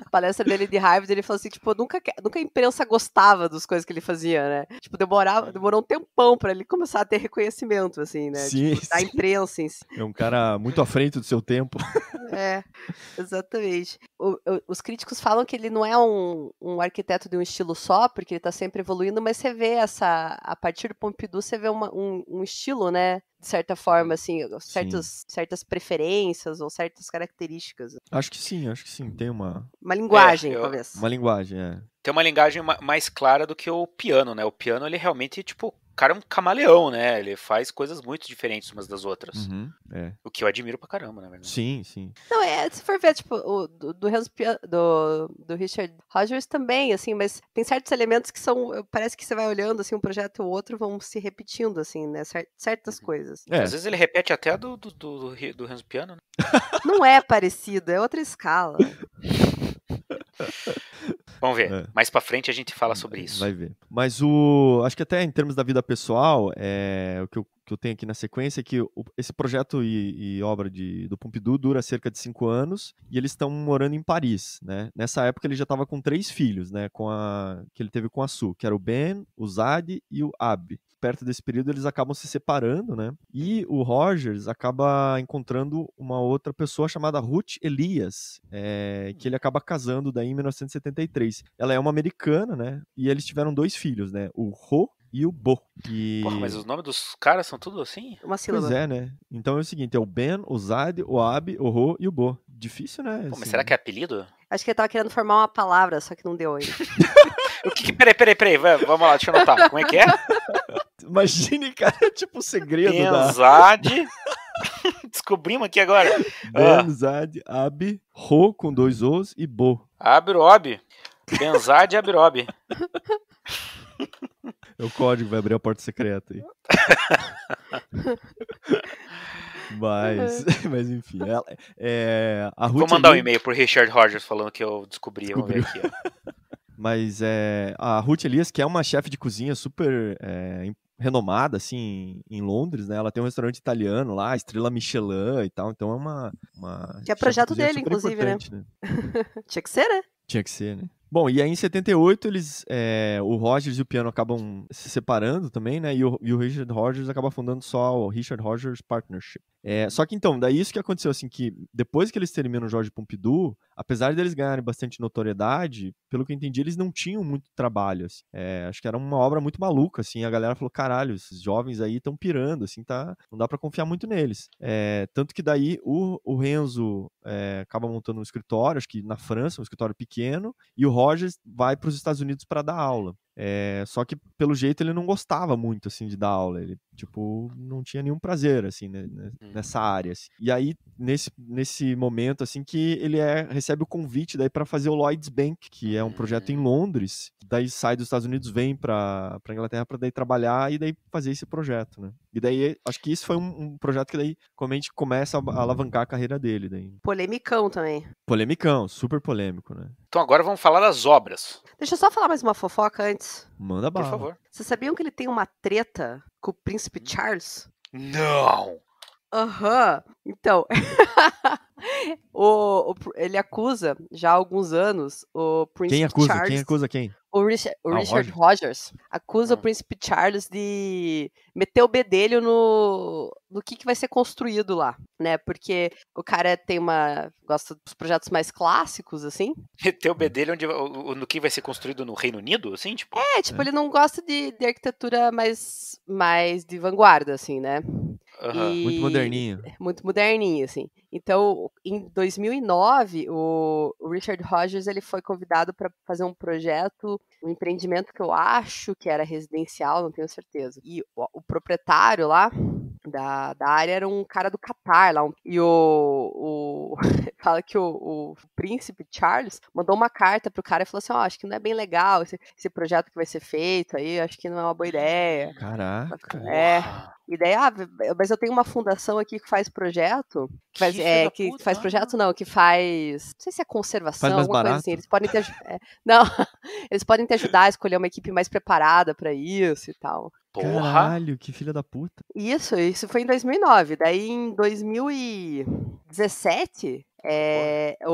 A palestra dele de Harvard, ele falou assim, tipo, nunca, nunca a imprensa gostava das coisas que ele fazia, né? Tipo, demorava, demorou um tempão para ele começar a ter reconhecimento, assim, né? Sim, tipo, da imprensa em si. É um cara muito à frente do seu tempo. É, exatamente. O, o, os críticos falam que ele não é um, um, arquiteto de um estilo só, porque ele tá sempre evoluindo, mas você vê essa, a partir do Pompidou, você vê uma, um, um estilo, né? de certa forma, hum, assim, certos, certas preferências ou certas características. Assim. Acho que sim, acho que sim. Tem uma. Uma é, linguagem, é, eu... talvez. Uma linguagem, é. Tem uma linguagem mais clara do que o piano, né? O piano, ele realmente, tipo, cara é um camaleão, né? Ele faz coisas muito diferentes umas das outras. Uhum, é. O que eu admiro pra caramba, na né? verdade. Sim, sim. Não, é, se for ver, tipo, o, do, do, do, Richard Rogers também, assim, mas tem certos elementos que são. Parece que você vai olhando, assim, um projeto o outro vão se repetindo, assim, né? Certas uhum. coisas. É. Às vezes ele repete até do, do, do, do, do Piano, né? Não é parecido, é outra escala. Vamos ver. É. Mais para frente a gente fala sobre isso. Vai ver. Mas o. Acho que até em termos da vida pessoal, é, o que eu, que eu tenho aqui na sequência é que o, esse projeto e, e, obra de, do Pompidou dura cerca de cinco anos e eles estão morando em Paris, né? Nessa época ele já estava com três filhos, né? Com a que ele teve com a Su, que era o Ben, o Zad e o Ab perto desse período, eles acabam se separando, né? E o Rogers acaba encontrando uma outra pessoa chamada Ruth Elias, é, que ele acaba casando daí em 1973. Ela é uma americana, né? E eles tiveram dois filhos, né? O Ro e o Bo. E... Porra, mas os nomes dos caras são tudo assim? Uma sílaba. Pois é, né? Então é o seguinte, é o Ben, o Zad, o Ab, o Ro e o Bo. Difícil, né? Pô, mas assim, será né? que é apelido? Acho que ele tava querendo formar uma palavra, só que não deu ainda. o que, que, peraí, peraí, peraí, vamos lá, deixa eu anotar. Como é que é? Imagine, cara, tipo o segredo Benzade. da... Descobrimos aqui agora. Benzade, ah. Ab, Ro com dois Os e Bo. Abirob. Benzade, Abirob. É o código, vai abrir a porta secreta aí. mas, mas enfim, ela, é, a Ruth Vou mandar é um e-mail pro Richard Rogers falando que eu descobri, Descobriu. vamos ver aqui. Mas é, a Ruth Elias, que é uma chefe de cozinha super é, renomada, assim, em Londres, né? Ela tem um restaurante italiano lá, Estrela Michelin e tal. Então é uma. uma que é projeto é dele, inclusive, né? né? Tinha que ser, né? Tinha que ser, né? Bom, e aí em 78 eles, é, o Rogers e o piano acabam se separando também, né? E o, e o Richard Rogers acaba fundando só o Richard Rogers Partnership, é, só que então, daí isso que aconteceu, assim, que depois que eles terminam o Jorge Pompidou, apesar deles ganharem bastante notoriedade, pelo que eu entendi, eles não tinham muito trabalho, assim. é, acho que era uma obra muito maluca, assim, a galera falou, caralho, esses jovens aí estão pirando, assim, tá, não dá para confiar muito neles. É, tanto que daí o, o Renzo é, acaba montando um escritório, acho que na França, um escritório pequeno, e o Rogers vai para os Estados Unidos para dar aula. É, só que, pelo jeito, ele não gostava muito, assim, de dar aula. Ele, tipo, não tinha nenhum prazer, assim, né, nessa área. Assim. E aí, nesse, nesse momento, assim, que ele é, recebe o convite daí para fazer o Lloyds Bank, que é um projeto em hum. Londres. Daí sai dos Estados Unidos, vem para para Inglaterra para daí trabalhar e daí fazer esse projeto, né? E daí, acho que isso foi uhum. um, um projeto que daí, como a gente começa a alavancar a carreira dele, daí. Polemicão também. Polemicão, super polêmico, né? Então agora vamos falar das obras. Deixa eu só falar mais uma fofoca antes. Manda bala. Por favor. Vocês sabiam que ele tem uma treta com o príncipe hum. Charles? Não! Aham. Uhum. Então, o, o, ele acusa já há alguns anos o Príncipe quem acusa? Charles. Quem acusa quem? O Richard, o ah, Richard Rogers. Rogers. acusa ah. o Príncipe Charles de meter o bedelho no, no que, que vai ser construído lá, né? Porque o cara tem uma. gosta dos projetos mais clássicos, assim. Meter o bedelho onde, no que vai ser construído no Reino Unido, assim? Tipo? É, tipo, é. ele não gosta de, de arquitetura mais, mais de vanguarda, assim, né? Uhum. E... Muito moderninho. É muito moderninho, assim. Então, em 2009, o Richard Rogers ele foi convidado para fazer um projeto, um empreendimento que eu acho que era residencial, não tenho certeza. E o, o proprietário lá, da, da área era um cara do Catar lá. Um, e o, o fala que o, o, príncipe Charles mandou uma carta pro cara e falou assim: Ó, oh, acho que não é bem legal esse, esse, projeto que vai ser feito aí, acho que não é uma boa ideia. Caraca. É. E daí, ah, mas eu tenho uma fundação aqui que faz projeto. Que, faz, é, que, é, que faz, projeto, não, que faz. Não sei se é conservação, alguma barato. coisa assim. Eles podem te é, Não, eles podem te ajudar a escolher uma equipe mais preparada para isso e tal. Porra! Caralho, que filha da puta. Isso, isso foi em 2009. Daí em 2017, é, eh, o,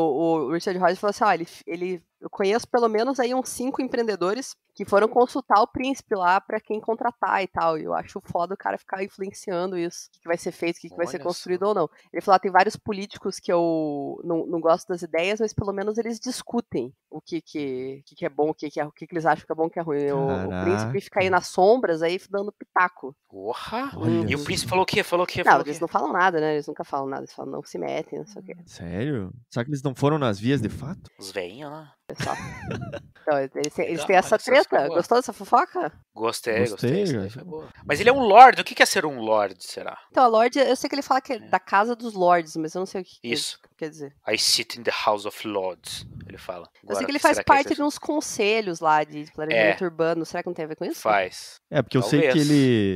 o, Richard Rodgers falou assim: ó, ele, ele eu conheço pelo menos aí uns cinco empreendedores que foram consultar o príncipe lá para quem contratar e tal. E eu acho foda o cara ficar influenciando isso. O que, vai ser feito, o que, que vai ser construído isso. ou não. Ele falou: ah, tem vários políticos que eu não, não, gosto das ideias, mas pelo menos eles discutem o que, que, que, que é bom, o que, que, é, o que, que eles acham que é bom, o que é ruim. O, o, príncipe fica aí nas sombras, aí dando pitaco. Porra! E o príncipe falou o quê? Falou o quê? Falou não, eles não falam nada, né? Eles nunca falam nada. Eles falam, não se metem, não sei o quê. Sério? Será que eles não foram nas vias de fato? Os veinhos lá pessoal. Então, eles, eles têm essa treta. Gostou dessa fofoca? Gostei, gostei. gostei mas ele é um lord. O que é ser um lord, será? Então, a lord, eu sei que ele fala que é, é. da casa dos lords, mas eu não sei o que. É isso. É quer dizer. I sit in the House of Lords, ele fala. Agora, eu sei que ele faz parte de uns conselhos lá de planejamento é. urbano. Será que não tem a ver com isso? Faz. É, porque Talvez. eu sei que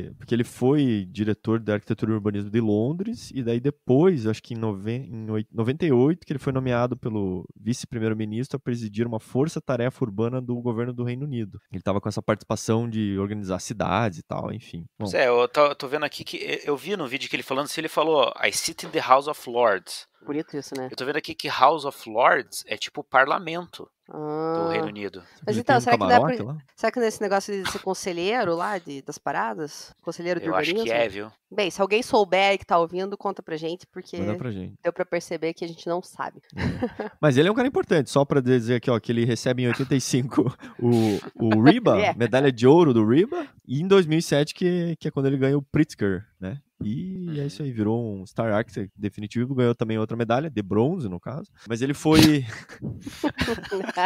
ele. Porque ele foi diretor da arquitetura e urbanismo de Londres, e daí depois, acho que em, noven... em 98, que ele foi nomeado pelo vice-primeiro-ministro a presidir uma força-tarefa urbana do governo do Reino Unido. Ele tava com essa participação de organizar cidades e tal, enfim. Bom. é, eu tô, tô vendo aqui que eu vi no vídeo que ele falando se ele falou I sit in the House of Lords. Bonito isso, né? Eu tô vendo aqui que House of Lords é tipo parlamento. Do ah. Reino Unido. Mas então, um será, que dá pra... será que nesse negócio de ser conselheiro lá, de, das paradas? Conselheiro Unido? Eu urbanismo? acho que é, viu? Bem, se alguém souber que tá ouvindo, conta pra gente, porque pra gente. deu pra perceber que a gente não sabe. É. Mas ele é um cara importante, só pra dizer aqui, ó, que ele recebe em 85 o, o Riba, é. medalha de ouro do Riba, e em 2007, que, que é quando ele ganha o Pritzker, né? E é uhum. isso aí, virou um Star actor definitivo, ganhou também outra medalha, de bronze no caso. Mas ele foi.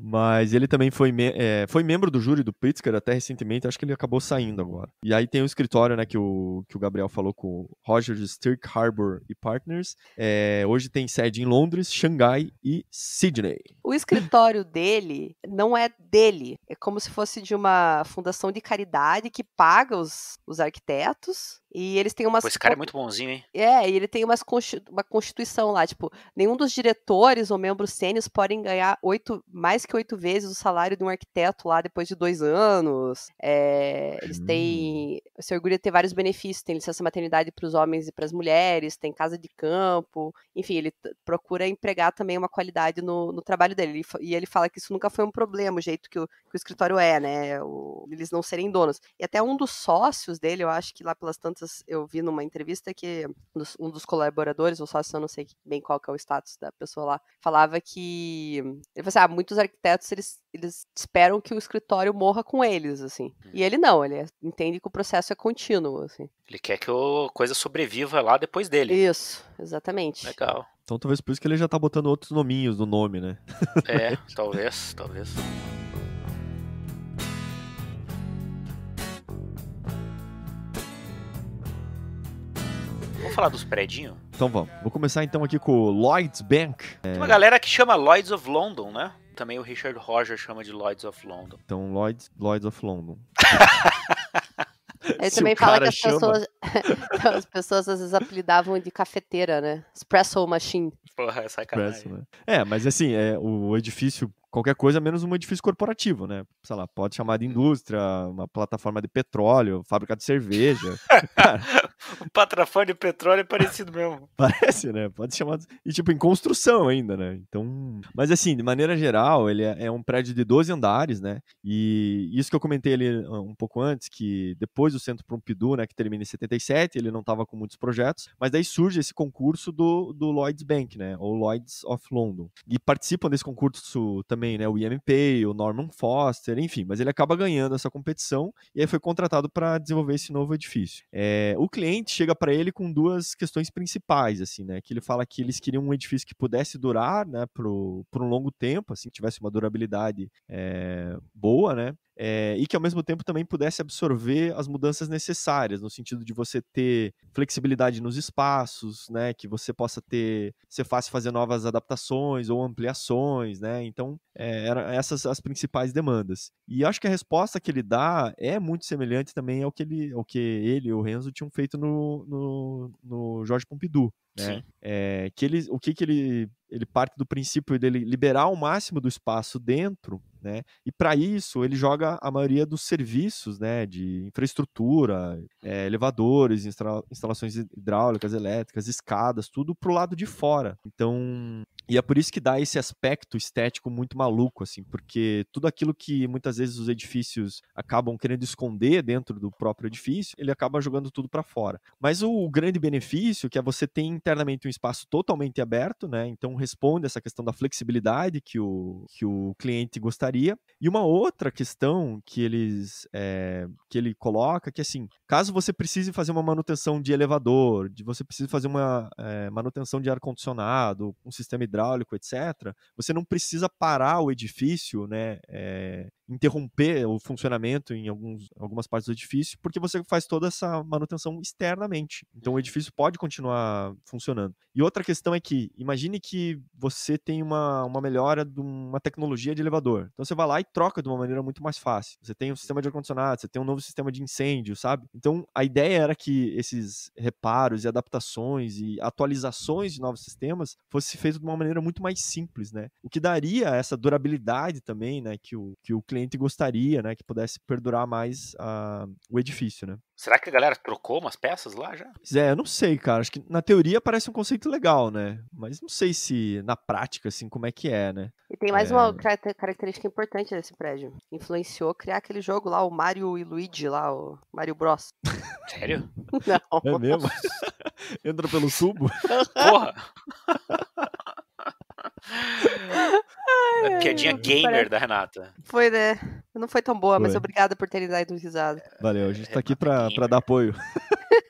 Mas ele também foi, me é, foi membro do júri do Pritzker até recentemente, acho que ele acabou saindo agora. E aí tem o escritório, né, que o, que o Gabriel falou com o Roger Stirk Harbor e Partners. É, hoje tem sede em Londres, Xangai e Sydney. O escritório dele não é dele, é como se fosse de uma fundação de caridade que paga os, os arquitetos e eles têm umas. Pô, esse cara é muito bonzinho, hein? É, e ele tem umas uma constituição lá, tipo, nenhum dos diretores ou membros sênios podem ganhar oito, mais que oito vezes o salário de um arquiteto lá depois de dois anos. Eh, hum. É, eles têm. Se orgulha de ter vários benefícios, tem licença maternidade para os homens e para as mulheres, tem casa de campo, enfim, ele procura empregar também uma qualidade no, no trabalho dele. Ele, e ele fala que isso nunca foi um problema, o jeito que o, que o escritório é, né? O, eles não serem donos. E até um dos sócios dele, eu acho que lá pelas tantas eu vi numa entrevista que um dos colaboradores, ou sócio, eu não sei bem qual que é o status da pessoa lá, falava que. Ele falou assim: ah, muitos arquitetos eles, eles esperam que o escritório morra com eles, assim. Hum. E ele não, ele é, entende que o processo é contínuo, assim. Ele quer que a coisa sobreviva lá depois dele. Isso, exatamente. Legal. Então talvez por isso que ele já tá botando outros nominhos no nome, né? É, talvez, talvez. Vamos falar dos predinhos? Então vamos. Vou começar então aqui com o Lloyds Bank. Tem uma é... galera que chama Lloyds of London, né? Também o Richard Roger chama de Lloyds of London. Então, Lloyds, Lloyds of London. Ele também fala que as chama... pessoas. então, as pessoas às vezes apelidavam de cafeteira, né? Espresso machine. Porra, é sacanagem. Espresso, né? É, mas assim, é, o edifício qualquer coisa menos um edifício corporativo, né? Sei lá, pode chamar de indústria, uma plataforma de petróleo, fábrica de cerveja. um patrafone de petróleo é parecido mesmo. Parece, né? Pode chamar. De... E tipo, em construção ainda, né? Então. Mas assim, de maneira geral, ele é, é um prédio de 12 andares, né? E isso que eu comentei ali ah, um pouco antes, que depois do Centro Pompidou, né, que termina em 77, ele não estava com muitos projetos, mas daí surge esse concurso do, do Lloyds Bank, né? Ou Lloyds of London. E participam desse concurso também também, né? O IMP, o Norman Foster, enfim, mas ele acaba ganhando essa competição e aí foi contratado para desenvolver esse novo edifício. É, o cliente chega para ele com duas questões principais, assim, né? Que ele fala que eles queriam um edifício que pudesse durar, né, por, por um longo tempo, assim, que tivesse uma durabilidade é, boa, né? é, e que ao mesmo tempo também pudesse absorver as mudanças necessárias, no sentido de você ter flexibilidade nos espaços, né, que você possa ter, ser fácil fazer novas adaptações ou ampliações, né, então é, eh, eram essas as principais demandas. E acho que a resposta que ele dá é muito semelhante também ao que ele, ao que ele o Renzo tinham feito no, no, no Jorge Pompidou, né? É, que ele, o que, que ele, ele parte do princípio dele liberar o máximo do espaço dentro né? E para isso ele joga a maioria dos serviços né, de infraestrutura, é, elevadores, instala instalações hidráulicas, elétricas, escadas, tudo para o lado de fora. Então, e é por isso que dá esse aspecto estético muito maluco, assim, porque tudo aquilo que muitas vezes os edifícios acabam querendo esconder dentro do próprio edifício, ele acaba jogando tudo para fora. Mas o grande benefício que é você ter internamente um espaço totalmente aberto, né? Então responde essa questão da flexibilidade que o, que o cliente gostaria e uma outra questão que eles é, que ele coloca que assim, caso você precise fazer uma manutenção de elevador, de você precise fazer uma é, manutenção de ar condicionado, um sistema hidráulico, etc., você não precisa parar o edifício, né, é, interromper o funcionamento em alguns, algumas partes do edifício, porque você faz toda essa manutenção externamente. Então o uhum. edifício pode continuar funcionando. E outra questão é que, imagine que você tem uma, uma melhora de uma tecnologia de elevador. Então você vai lá e troca de uma maneira muito mais fácil. Você tem um sistema de ar-condicionado, você tem um novo sistema de incêndio, sabe? Então a ideia era que esses reparos e adaptações e atualizações de novos sistemas fosse feito de uma maneira muito mais simples, né? O que daria essa durabilidade também, né, que o, que o cliente cliente gostaria, né, que pudesse perdurar mais a, ah, o edifício, né. Será que a galera trocou umas peças lá já? Zé, eu não sei, cara. Acho que na teoria parece um conceito legal, né? Mas não sei se na prática, assim, como é que é, né? E tem mais é... uma característica importante desse prédio. Influenciou criar aquele jogo lá, o Mario e Luigi lá, o Mario Bros. Sério? não. É mesmo? Entra pelo tubo? Porra! Ai, é piadinha gamer parece... da Renata. Foi, né? Não foi tão boa, foi. mas obrigada por terem dado risada. É, Valeu, a é, gente tá aqui pra, pra dar apoio.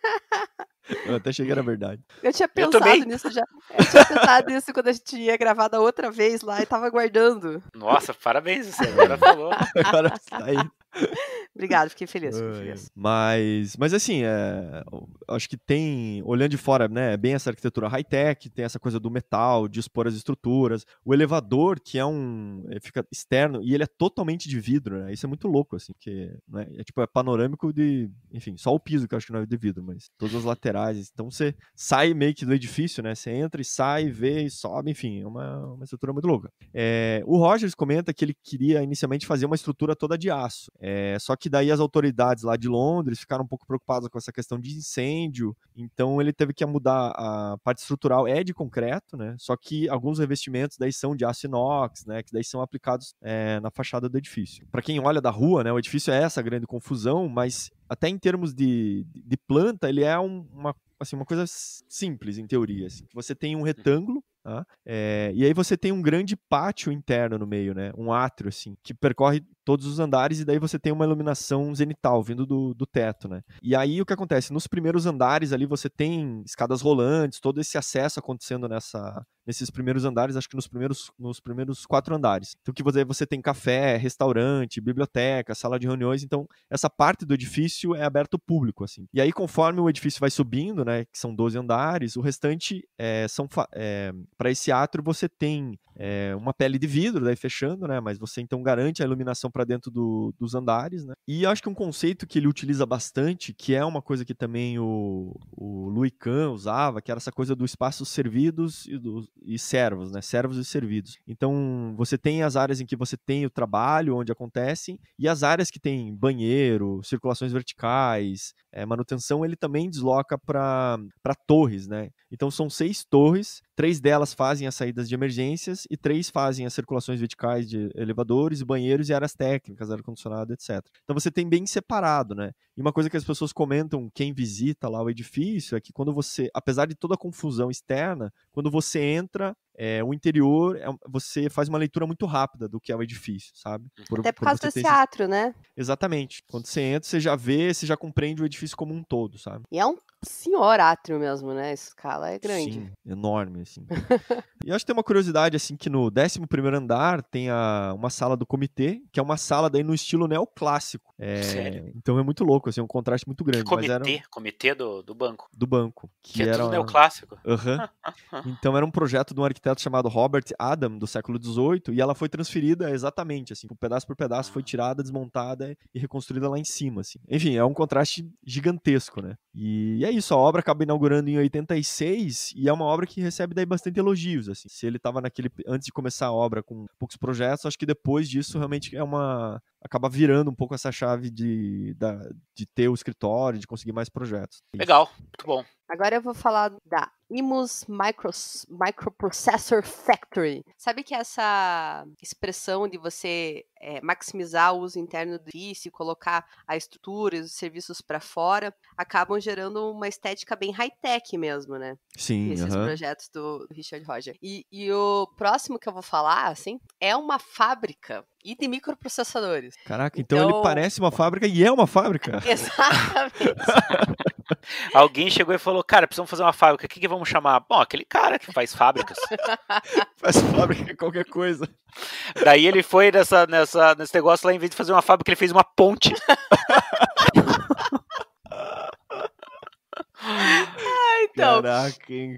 Eu até cheguei na verdade. Eu tinha pensado eu nisso já. Eu tinha pensado nisso quando a gente ia gravar da outra vez lá e tava guardando. Nossa, parabéns, você agora falou. Agora tá aí. Obrigado, fiquei feliz, fiquei feliz. Mas, mas assim, é, acho que tem, olhando de fora, né, é bem essa arquitetura high-tech, tem essa coisa do metal, de expor as estruturas, o elevador, que é um, fica externo, e ele é totalmente de vidro, né, isso é muito louco, assim, porque né, é tipo, é panorâmico de, enfim, só o piso que eu acho que não é de vidro, mas todas as laterais, então você sai meio que do edifício, né, você entra e sai, vê e sobe, enfim, é uma, uma estrutura muito louca. É, o Rogers comenta que ele queria inicialmente fazer uma estrutura toda de aço, é, só que daí as autoridades lá de Londres ficaram um pouco preocupadas com essa questão de incêndio, então ele teve que mudar a parte estrutural é de concreto, né? Só que alguns revestimentos daí são de aço inox, né? Que daí são aplicados é, na fachada do edifício. Para quem olha da rua, né? O edifício é essa grande confusão, mas até em termos de, de planta ele é um, uma assim, uma coisa simples em teoria. Assim. Você tem um retângulo Tá? É, e aí você tem um grande pátio interno no meio, né? Um átrio, assim, que percorre todos os andares e daí você tem uma iluminação zenital vindo do, do teto, né? E aí o que acontece? Nos primeiros andares ali você tem escadas rolantes, todo esse acesso acontecendo nessa nesses primeiros andares, acho que nos primeiros, nos primeiros quatro andares. Então, que você, você tem café, restaurante, biblioteca, sala de reuniões. Então, essa parte do edifício é aberta ao público, assim. E aí, conforme o edifício vai subindo, né, que são 12 andares, o restante é, são. É, Para esse átrio você tem é, uma pele de vidro, daí fechando, né? Mas você então garante a iluminação para dentro do, dos andares, né? E acho que um conceito que ele utiliza bastante, que é uma coisa que também o, o Louis Kahn usava, que era essa coisa do espaços servidos e dos e servos, né? Servos e servidos. Então, você tem as áreas em que você tem o trabalho, onde acontecem, e as áreas que tem banheiro, circulações verticais, é, manutenção, ele também desloca para torres, né? Então, são seis torres, três delas fazem as saídas de emergências e três fazem as circulações verticais de elevadores, banheiros e áreas técnicas, ar-condicionado, etc. Então, você tem bem separado, né? E uma coisa que as pessoas comentam, quem visita lá o edifício, é que quando você, apesar de toda a confusão externa, quando você entra, центра é, o interior, é, você faz uma leitura muito rápida do que é o edifício, sabe? Uhum. Por, Até por, por causa do teatro, esse... né? Exatamente. Quando você entra, você já vê, você já compreende o edifício como um todo, sabe? E é um senhor átrio mesmo, né? A escala é grande. Sim, enorme, assim. e acho que tem uma curiosidade, assim, que no 11 andar tem a, uma sala do comitê, que é uma sala daí no estilo neoclássico. É, Sério? Então é muito louco, assim, um contraste muito grande. Que comitê? Era... Comitê do, do banco. Do banco. Que, que é era tudo neoclássico. Aham. Uhum. então era um projeto de um arquiteto arquiteto chamado Robert Adam, do século XVIII, e ela foi transferida exatamente, assim, pedaço por pedaço, foi ah. tirada, desmontada e reconstruída lá em cima, assim. Enfim, é um contraste gigantesco, né? E é isso, a obra acaba inaugurando em 86 e é uma obra que recebe daí bastante elogios, assim. Se ele estava naquele, antes de começar a obra, com poucos projetos, acho que depois disso realmente é uma acaba virando um pouco essa chave de, da, de ter o escritório, de conseguir mais projetos. Legal, muito bom. Agora eu vou falar da Imus Micro, Microprocessor Factory. Sabe que essa expressão de você é, maximizar o uso interno do ICE, colocar a estrutura e os serviços para fora, acabam gerando uma estética bem high-tech mesmo, né? Sim. Esses uh -huh. projetos do Richard Roger. E, e o próximo que eu vou falar, assim, é uma fábrica e de microprocessadores. Caraca, então, então, ele parece uma fábrica e é uma fábrica. Exatamente. Alguém chegou e falou: Cara, precisamos fazer uma fábrica, o que, que vamos chamar? Bom, aquele cara que faz fábricas. faz fábrica qualquer coisa. Daí ele foi nessa, nessa, nesse negócio lá, em vez de fazer uma fábrica, ele fez uma ponte. ah, então. Caraca, hein?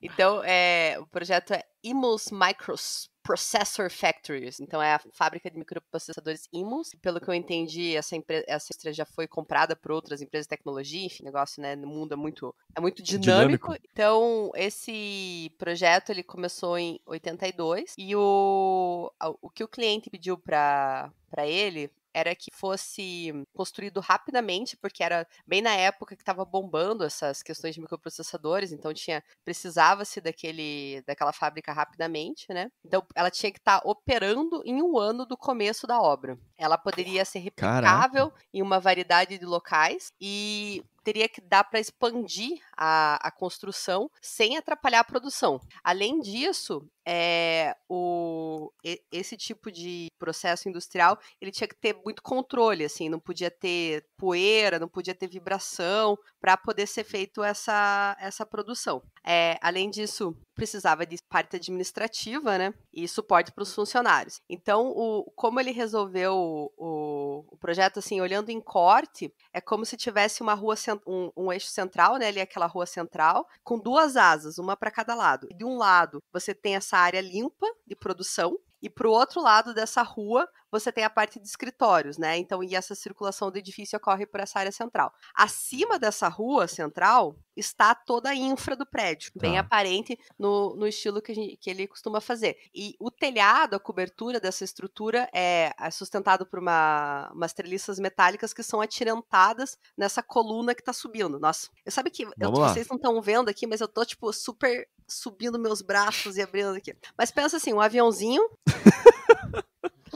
Então, é, o projeto é Imus Micros Processor Factories, então é a fábrica de microprocessadores Imus. Pelo que eu entendi, essa empresa, essa empresa já foi comprada por outras empresas de tecnologia, enfim, negócio, né, no mundo é muito, é muito dinâmico. dinâmico. Então, esse projeto ele começou em 82 e o o que o cliente pediu para para ele era que fosse construído rapidamente, porque era bem na época que estava bombando essas questões de microprocessadores, então tinha precisava-se daquele daquela fábrica rapidamente, né? Então ela tinha que estar tá operando em um ano do começo da obra. Ela poderia ser replicável Caraca. em uma variedade de locais e teria que dar para expandir a, a construção sem atrapalhar a produção. Além disso, é, o, esse tipo de processo industrial ele tinha que ter muito controle, assim, não podia ter poeira, não podia ter vibração para poder ser feito essa, essa produção. É, além disso, precisava de parte administrativa, né, e suporte para os uhum. funcionários. Então, o, como ele resolveu o, o, o projeto, assim, olhando em corte, é como se tivesse uma rua central um, um eixo central, né? Ali é aquela rua central, com duas asas, uma para cada lado. de um lado você tem essa área limpa de produção, e para o outro lado dessa rua você tem a parte de escritórios, né? Então, e essa circulação do edifício ocorre por essa área central. Acima dessa rua central está toda a infra do prédio, tá. bem aparente no, no estilo que, gente, que ele costuma fazer. E o telhado, a cobertura dessa estrutura é, é sustentado por uma, umas treliças metálicas que são atirantadas nessa coluna que está subindo. Nossa, eu sabe que eu, vocês não estão vendo aqui, mas eu tô, tipo, super subindo meus braços e abrindo aqui. Mas pensa assim, um aviãozinho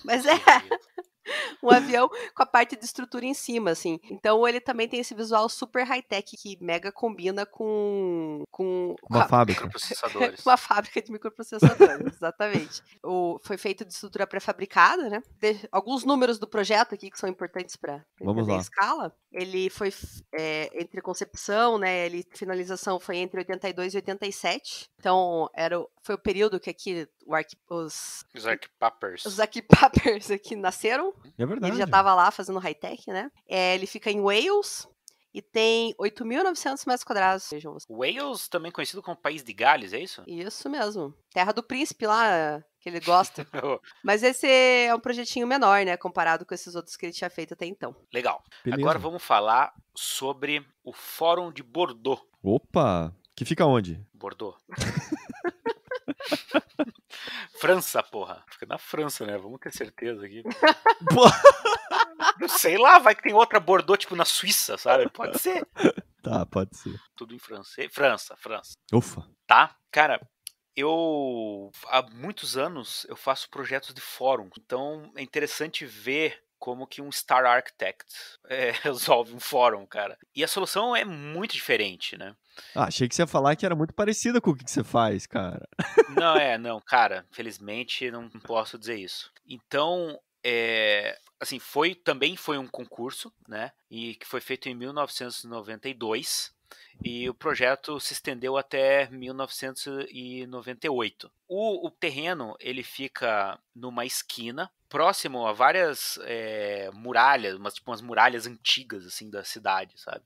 mas é. um avião com a parte de estrutura em cima, assim. Então ele também tem esse visual super high-tech que mega combina com. com uma com fábrica. Microprocessadores. uma fábrica de microprocessadores, exatamente. o, foi feito de estrutura pré-fabricada, né? De, alguns números do projeto aqui que são importantes para entender a escala. Ele foi é, entre concepção, né? Ele, finalização foi entre 82 e 87. Então era foi o período que aqui arqui, os, os arquipappers. Os arquipappers aqui nasceram. Uhum. É verdade. Ele já estava lá fazendo high-tech, né? É, ele fica em Wales e tem 8.900 metros quadrados. Vejam Wales, também conhecido como País de Gales, é isso? Isso mesmo. Terra do príncipe lá, que ele gosta. Mas esse é um projetinho menor, né? Comparado com esses outros que ele tinha feito até então. Legal. Beleza. Agora vamos falar sobre o Fórum de Bordeaux. Opa! Que fica onde? Bordeaux. França, porra. Fica na França, né? Vamos ter certeza aqui. Não Sei lá, vai que tem outra Bordeaux, tipo, na Suíça, sabe? Pode ser. Tá, pode ser. Tudo em francês. França, França. Ufa. Tá? Cara, eu há muitos anos eu faço projetos de fórum. Então é interessante ver como que um Star Architect é, resolve um fórum, cara. E a solução é muito diferente, né? Ah, achei que você ia falar que era muito parecida com o que você faz, cara. Não, é, não, cara, felizmente não posso dizer isso. Então, é, assim, foi também foi um concurso, né? E que foi feito em 1992 e o projeto se estendeu até 1998. O, o terreno ele fica numa esquina próximo a várias é, muralhas, umas, tipo, umas muralhas antigas assim da cidade, sabe?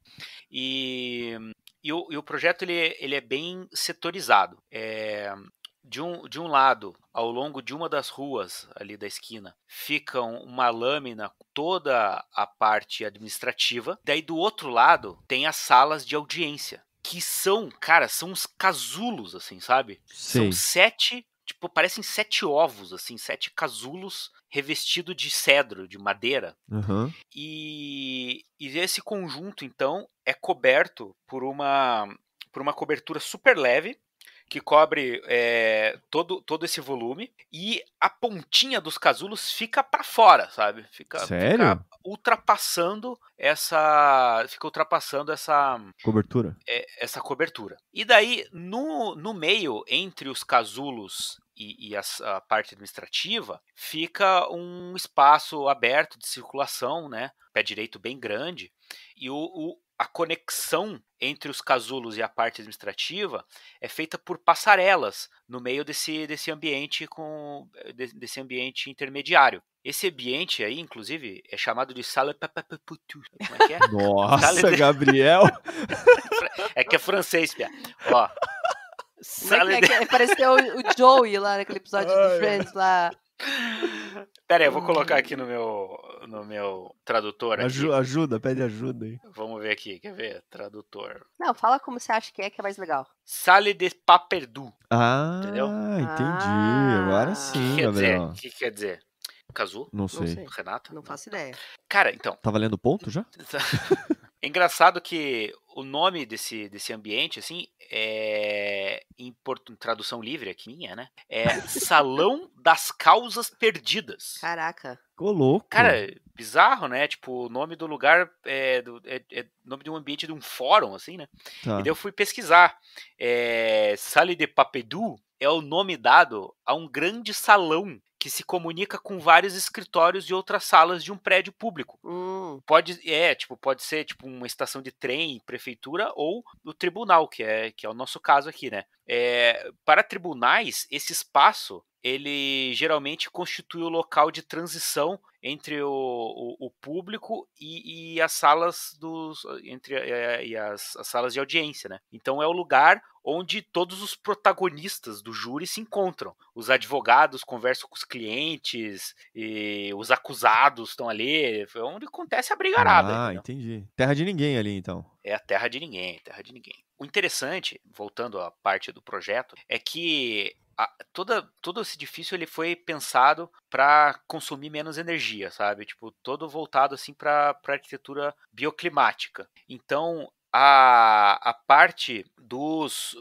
E e o, e o projeto ele, é, ele é bem setorizado. É, de, um, de um lado, ao longo de uma das ruas ali da esquina, fica uma lâmina toda a parte administrativa. Daí do outro lado tem as salas de audiência que são, cara, são uns casulos, assim, sabe? Sim. São sete tipo, parecem sete ovos, assim, sete casulos revestido de cedro, de madeira. Uhum. E, e esse conjunto, então, é coberto por uma, por uma cobertura super leve, que cobre é, todo, todo esse volume e a pontinha dos casulos fica para fora, sabe? Fica, Sério? Fica ultrapassando essa. Fica ultrapassando essa. Cobertura. É, essa cobertura. E daí, no, no meio, entre os casulos e, e a, a, parte administrativa, fica um espaço aberto de circulação, né? Pé direito bem grande. E o, o a conexão entre os casulos e a parte administrativa é feita por passarelas no meio desse, desse ambiente com desse ambiente intermediário. Esse ambiente aí, inclusive, é chamado de sala papaputu. Como é que é? Nossa, sala de... Gabriel! é que é francês, pia. Ó. É sala é que é, Pareceu o Joey lá naquele episódio do Friends lá. Pera aí, eu vou colocar aqui no meu, no meu tradutor. Aju aqui. ajuda, pede ajuda aí. Vamos ver aqui, quer ver? Tradutor. Não, fala como você acha que é, que é mais legal. Sale de paperdu. Ah, entendeu? entendi. Ah. Agora sim, que Gabriel. O que quer dizer? Cazu? Não sei. Renato Renata? Não faço ideia. Cara, então. Tá valendo ponto já? É engraçado que o nome desse, desse ambiente, assim, é, em porto, tradução livre aqui minha, né? É Salão das Causas Perdidas. Caraca. Ô, louco. Cara, bizarro, né? Tipo, o nome do lugar é, do, é, é, nome de um ambiente de um fórum, assim, né? Tá. E daí eu fui pesquisar. É, de papedu é o nome dado a um grande salão que se comunica com vários escritórios e outras salas de um prédio público. Hum. Pode é tipo pode ser tipo uma estação de trem, prefeitura ou o tribunal que é que é o nosso caso aqui, né? É, para tribunais esse espaço ele geralmente constitui o local de transição entre o, o, o público e, e, as salas dos entre eh, e as, as, salas de audiência, né? Então é o lugar onde todos os protagonistas do júri se encontram. Os advogados conversam com os clientes e os acusados estão ali, é onde acontece a brigarada. Ah, entendeu? entendi. Terra de ninguém ali, então. É a terra de ninguém, terra de ninguém. O interessante, voltando à parte do projeto, é que a, toda, todo esse edifício ele foi pensado para consumir menos energia, sabe? Tipo, todo voltado assim para arquitetura bioclimática. Então, a, a parte dos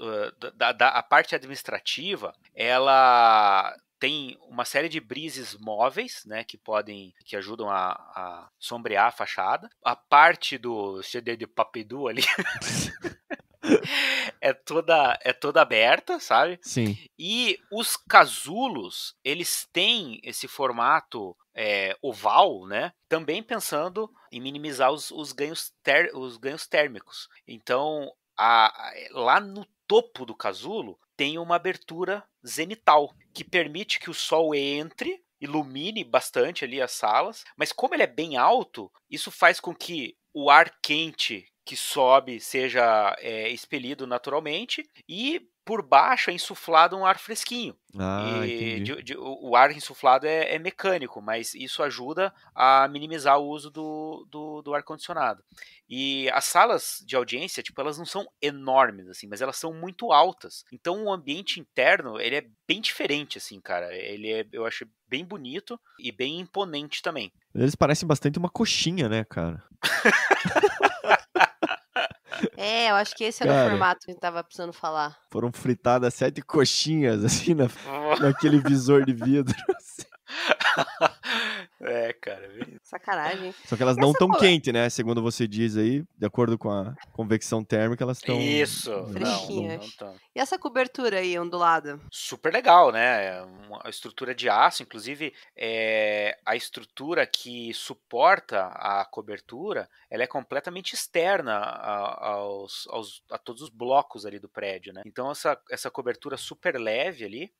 da, da, a parte administrativa, ela tem uma série de brises móveis, né, que podem, que ajudam a, a sombrear a fachada. A parte do CD de Papedou ali é toda é toda aberta, sabe? Sim. E os casulos, eles têm esse formato é, oval, né? Também pensando em minimizar os, os ganhos, ter, os ganhos térmicos. Então, a, a, lá no topo do casulo tem uma abertura zenital que permite que o sol entre ilumine bastante ali as salas, mas como ele é bem alto, isso faz com que o ar quente que sobe seja é, expelido naturalmente e por baixo é insuflado um ar fresquinho. Ah, de, de, o ar insuflado é, é, mecânico, mas isso ajuda a minimizar o uso do, do, do ar-condicionado. E as salas de audiência, tipo, elas não são enormes, assim, mas elas são muito altas. Então o ambiente interno, ele é bem diferente, assim, cara. Ele é, eu acho bem bonito e bem imponente também. Eles parecem bastante uma coxinha, né, cara? É, eu acho que esse era Cara, o formato que a gente tava precisando falar. Foram fritadas sete coxinhas, assim, na, naquele visor de vidro. Assim. é, cara. É Sacanagem. Só que elas e não tão cola... quente, né? Segundo você diz aí, de acordo com a convecção térmica, elas estão. Isso, não, fresquinhas. Não, não e essa cobertura aí, ondulada? Super legal, né? É uma estrutura de aço, inclusive é... a estrutura que suporta a cobertura, ela é completamente externa a, aos, aos, a todos os blocos ali do prédio, né? Então essa, essa cobertura super leve ali,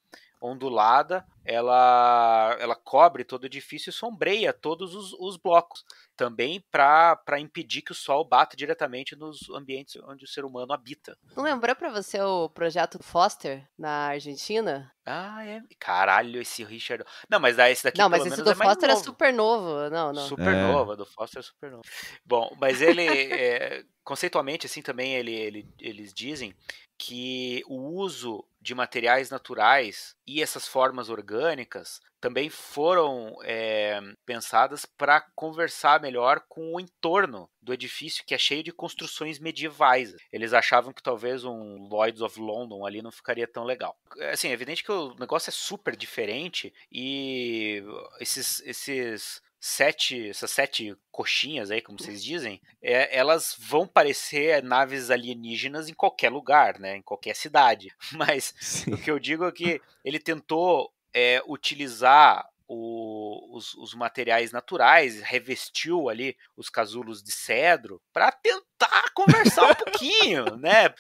ondulada, ela, ela cobre todo o edifício e sombreia todos os, os blocos, também para impedir que o sol bata diretamente nos ambientes onde o ser humano habita. Não lembrou para você o projeto Foster na Argentina? Ah, é. Caralho, esse Richard. Não, mas ah, esse daqui Não, mas esse do é Foster é super novo. Não, não. Super é. novo, do Foster é super novo. Bom, mas ele. é, conceitualmente, assim, também ele, ele, eles dizem que o uso de materiais naturais e essas formas orgânicas também foram é, pensadas para conversar melhor com o entorno do edifício que é cheio de construções medievais. Eles achavam que talvez um Lloyd's of London ali não ficaria tão legal. É, assim, é evidente que o negócio é super diferente e esses esses sete, essas sete coxinhas aí, como hum. vocês dizem, é, elas vão parecer naves alienígenas em qualquer lugar, né? Em qualquer cidade. Mas Sim. o que eu digo é que ele tentou é, utilizar o, os, os, materiais naturais, revestiu ali os casulos de cedro para tentar conversar um pouquinho, né?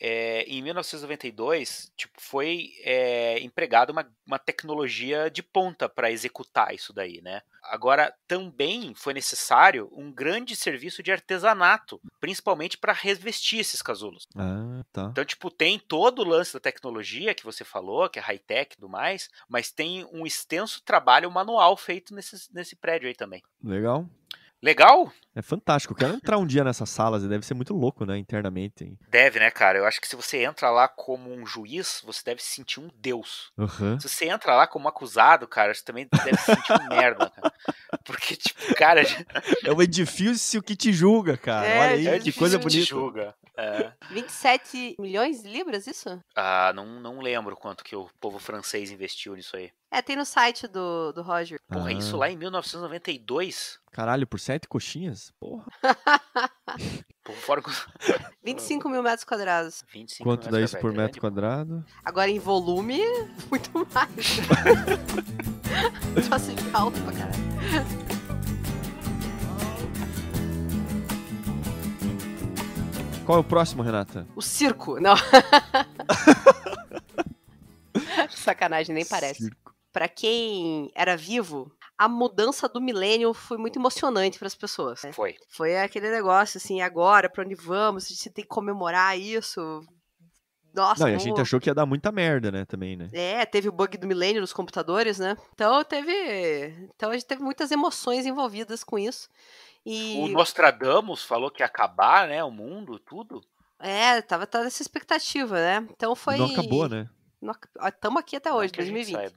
É, em 1992, tipo, foi é, empregada uma uma tecnologia de ponta para executar isso daí, né? Agora, também foi necessário um grande serviço de artesanato, principalmente para revestir esses casulos. Ah, tá. Então, tipo, tem todo o lance da tecnologia que você falou, que é high-tech e tudo mais, mas tem um extenso trabalho manual feito nesse, nesse prédio aí também. Legal. Legal? É fantástico. Eu quero entrar um dia nessas salas, deve ser muito louco, né, internamente. Deve, né, cara? Eu acho que se você entra lá como um juiz, você deve se sentir um deus. Uhum. Se você entra lá como acusado, cara, você também deve se sentir um merda, Porque, tipo, cara. É um edifício que te julga, cara. É, Olha aí, é que coisa bonita. Te julga. É. 27 milhões de libras, isso? Ah, não, não lembro quanto que o povo francês investiu nisso aí. É, tem no site do, do Roger. Porra, ah. isso lá em 1992? Caralho, por sete coxinhas? Porra. Por fora... 25 mil metros quadrados. 25 Quanto dá isso por é grande? metro quadrado? Agora em volume, muito mais. Só se de alto pra caralho. Qual é o próximo, Renata? O circo. Não. Sacanagem, nem parece. Para quem era vivo, a mudança do milênio foi muito emocionante para as pessoas. Né? Foi. Foi aquele negócio assim, agora para onde vamos? A gente tem que comemorar isso. Nossa, Não, e a gente achou que ia dar muita merda, né, também, né? É, teve o bug do milênio nos computadores, né? Então teve, então a gente teve muitas emoções envolvidas com isso. E... O Nostradamus falou que ia acabar, né? O mundo, tudo. É, tava toda essa expectativa, né? Então foi. Não acabou, né? Estamos aqui até hoje, é 2020. A gente,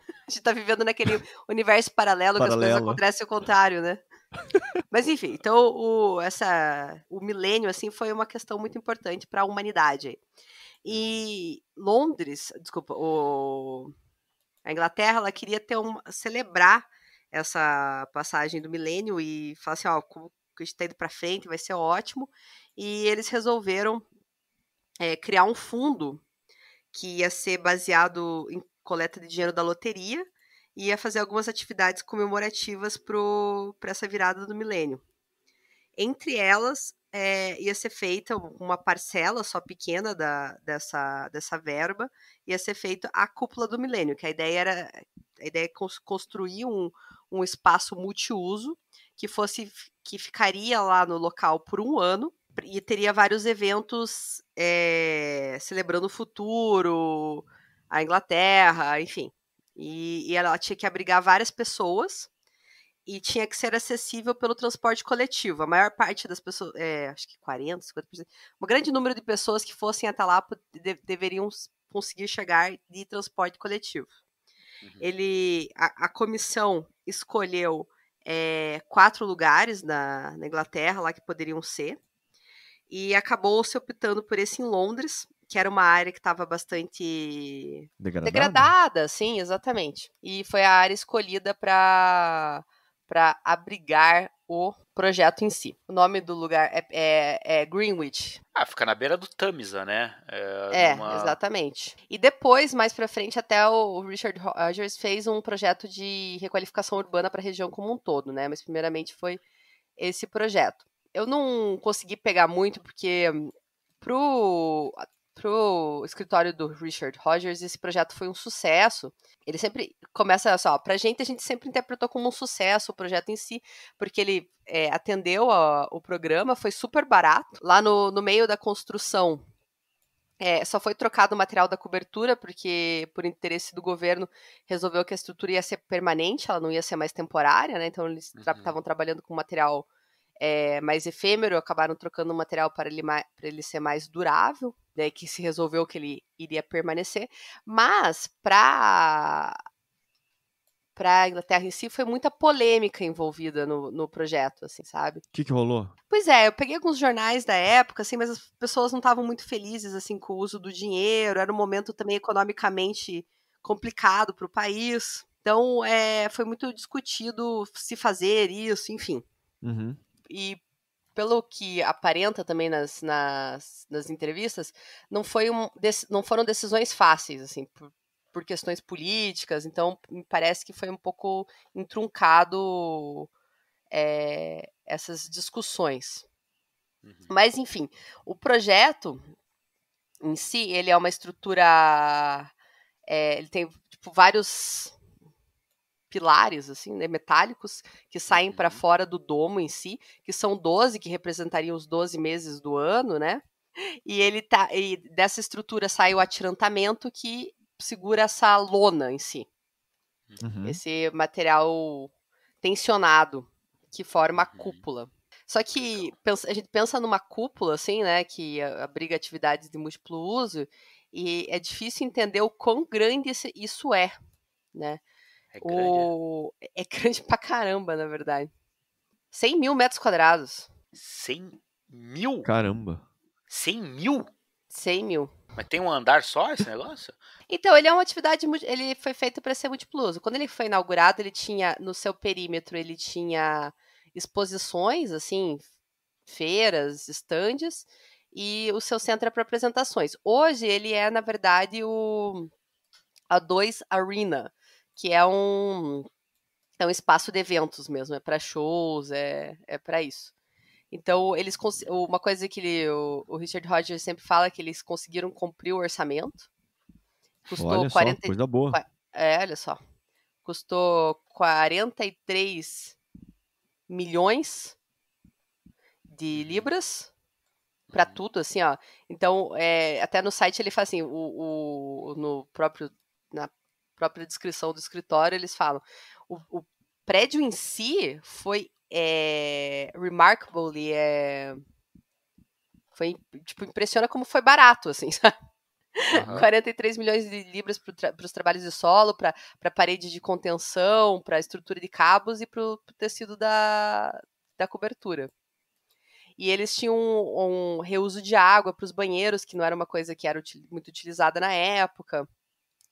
a gente tá vivendo naquele universo paralelo, paralelo que as coisas acontecem ao contrário, né? Mas enfim, então o, essa, o milênio assim foi uma questão muito importante para a humanidade. E Londres, desculpa, o, a Inglaterra, ela queria ter um, celebrar essa passagem do milênio e falar assim, ó, como que a gente tá indo para frente, vai ser ótimo. E eles resolveram é, criar um fundo que ia ser baseado em coleta de dinheiro da loteria e ia fazer algumas atividades comemorativas para essa virada do milênio. Entre elas, é, ia ser feita uma parcela só pequena da, dessa, dessa verba, ia ser feita a cúpula do milênio, que a ideia era a ideia é construir um, um espaço multiuso que fosse que ficaria lá no local por um ano e teria vários eventos é, celebrando o futuro, a Inglaterra, enfim. E, e ela tinha que abrigar várias pessoas e tinha que ser acessível pelo transporte coletivo. A maior parte das pessoas, é, acho que 40%, 50%, um grande número de pessoas que fossem até lá deveriam conseguir chegar de transporte coletivo. Uhum. Ele, a, a, comissão escolheu é, quatro lugares na, na Inglaterra lá que poderiam ser e acabou se optando por esse em Londres, que era uma área que estava bastante degradada? degradada, sim, exatamente. E foi a área escolhida para para abrigar o projeto em si. O nome do lugar é, é, é Greenwich. Ah, fica na beira do Tamisa, né? É, é numa... exatamente. E depois, mais pra frente, até o Richard Rogers fez um projeto de requalificação urbana para a região como um todo, né? Mas primeiramente foi esse projeto. Eu não consegui pegar muito porque pro pro escritório do Richard Rogers, esse projeto foi um sucesso. Ele sempre começa só, assim, pra gente a gente sempre interpretou como um sucesso o projeto em si, porque ele é, atendeu a, o programa, foi super barato. Lá no, no meio da construção é, só foi trocado o material da cobertura, porque, por interesse do governo, resolveu que a estrutura ia ser permanente, ela não ia ser mais temporária, né? Então eles estavam uhum. trabalhando com material é, mais efêmero, acabaram trocando o material para ele, para ele ser mais durável né, que se resolveu que ele iria permanecer, mas para para a Inglaterra em si foi muita polêmica envolvida no, no projeto, assim, sabe? O que, que, rolou? Pois é, eu peguei alguns jornais da época, assim, mas as pessoas não estavam muito felizes assim com o uso do dinheiro. Era um momento também economicamente complicado para o país. Então, é, foi muito discutido se fazer isso, enfim. Uhum. E pelo que aparenta também nas, nas, nas entrevistas, não, foi um, não foram decisões fáceis, assim, por, por questões políticas, então me parece que foi um pouco entruncado é, eh, essas discussões. Uhum. Mas, enfim, o projeto em si, ele é uma estrutura... É, ele tem tipo, vários pilares, assim, né, metálicos, que saem para uhum. fora do domo em si, que são 12, que representariam os 12 meses do ano, né? E ele tá. E dessa estrutura sai o atirantamento que segura essa lona em si. Uhum. Esse material tensionado que forma a uhum. cúpula. Só que a gente pensa numa cúpula, assim, né, que abriga atividades de múltiplo uso, e é difícil entender o quão grande isso é, né? É grande. É. O... É. é grande pra caramba, na verdade. 100 mil metros quadrados. 100 mil? Caramba. 100 mil? 100 mil. Mas tem um andar só esse negócio? então, ele é uma atividade, ele foi feito para ser multipluso. Quando ele foi inaugurado, ele tinha, no seu perímetro, ele tinha exposições, assim, feiras, estandes, e o seu centro é para apresentações. Hoje, ele é, na verdade, o A2 Arena, que é um, é um espaço de eventos mesmo, é para shows, é, é para isso. Então, eles uma coisa que ele, o, o, Richard Rogers sempre fala é que eles conseguiram cumprir o orçamento. Custou olha 40, só, coisa boa. É, olha só. Custou 43 milhões de libras para uhum. tudo, assim, ó. Então, é, até no site ele faz assim, o, o, no próprio, na própria descrição do escritório, eles falam. O, o prédio em si foi é, eh, remarkably. É, eh, foi, tipo, impressiona como foi barato, assim, sabe? Uhum. 43 milhões de libras para os trabalhos de solo, para a parede de contenção, para a estrutura de cabos e para o tecido da, da cobertura. E eles tinham um, um reuso de água para os banheiros, que não era uma coisa que era util muito utilizada na época.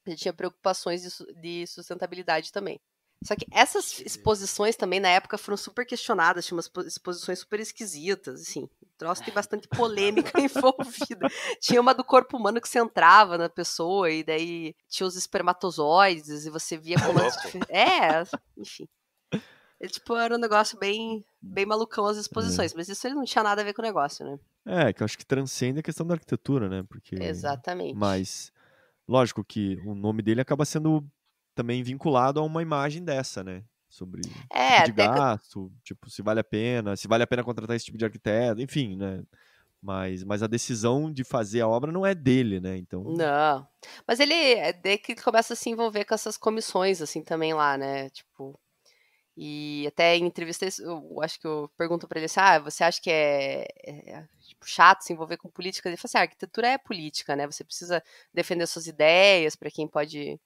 Ele tinha preocupações de, de sustentabilidade também. Só que essas exposições também, na época, foram super questionadas, tinha umas exposições super esquisitas, assim. Troço tem bastante polêmica envolvida. Tinha uma do corpo humano que você entrava na pessoa, e daí tinha os espermatozoides, e você via como. As... É, enfim. Ele, é, tipo, era um negócio bem, bem malucão as é. exposições, é. mas isso ele não tinha nada a ver com o negócio, né? É, que eu acho que transcende a questão da arquitetura, né? Porque... Exatamente. Mas Lógico que o nome dele acaba sendo também vinculado a uma imagem dessa, né? Sobre é, tipo de gasto, que... tipo, se vale a pena, se vale a pena contratar esse tipo de arquiteto, enfim, né? Mas, mas a decisão de fazer a obra não é dele, né? Então. Não. Mas ele é de que começa a se envolver com essas comissões, assim, também lá, né? Tipo, e até em eu acho que eu pergunto para ele assim: ah, você acha que é, é, é tipo, chato se envolver com política? Ele fala assim: a ah, arquitetura é política, né? Você precisa defender suas ideias para quem pode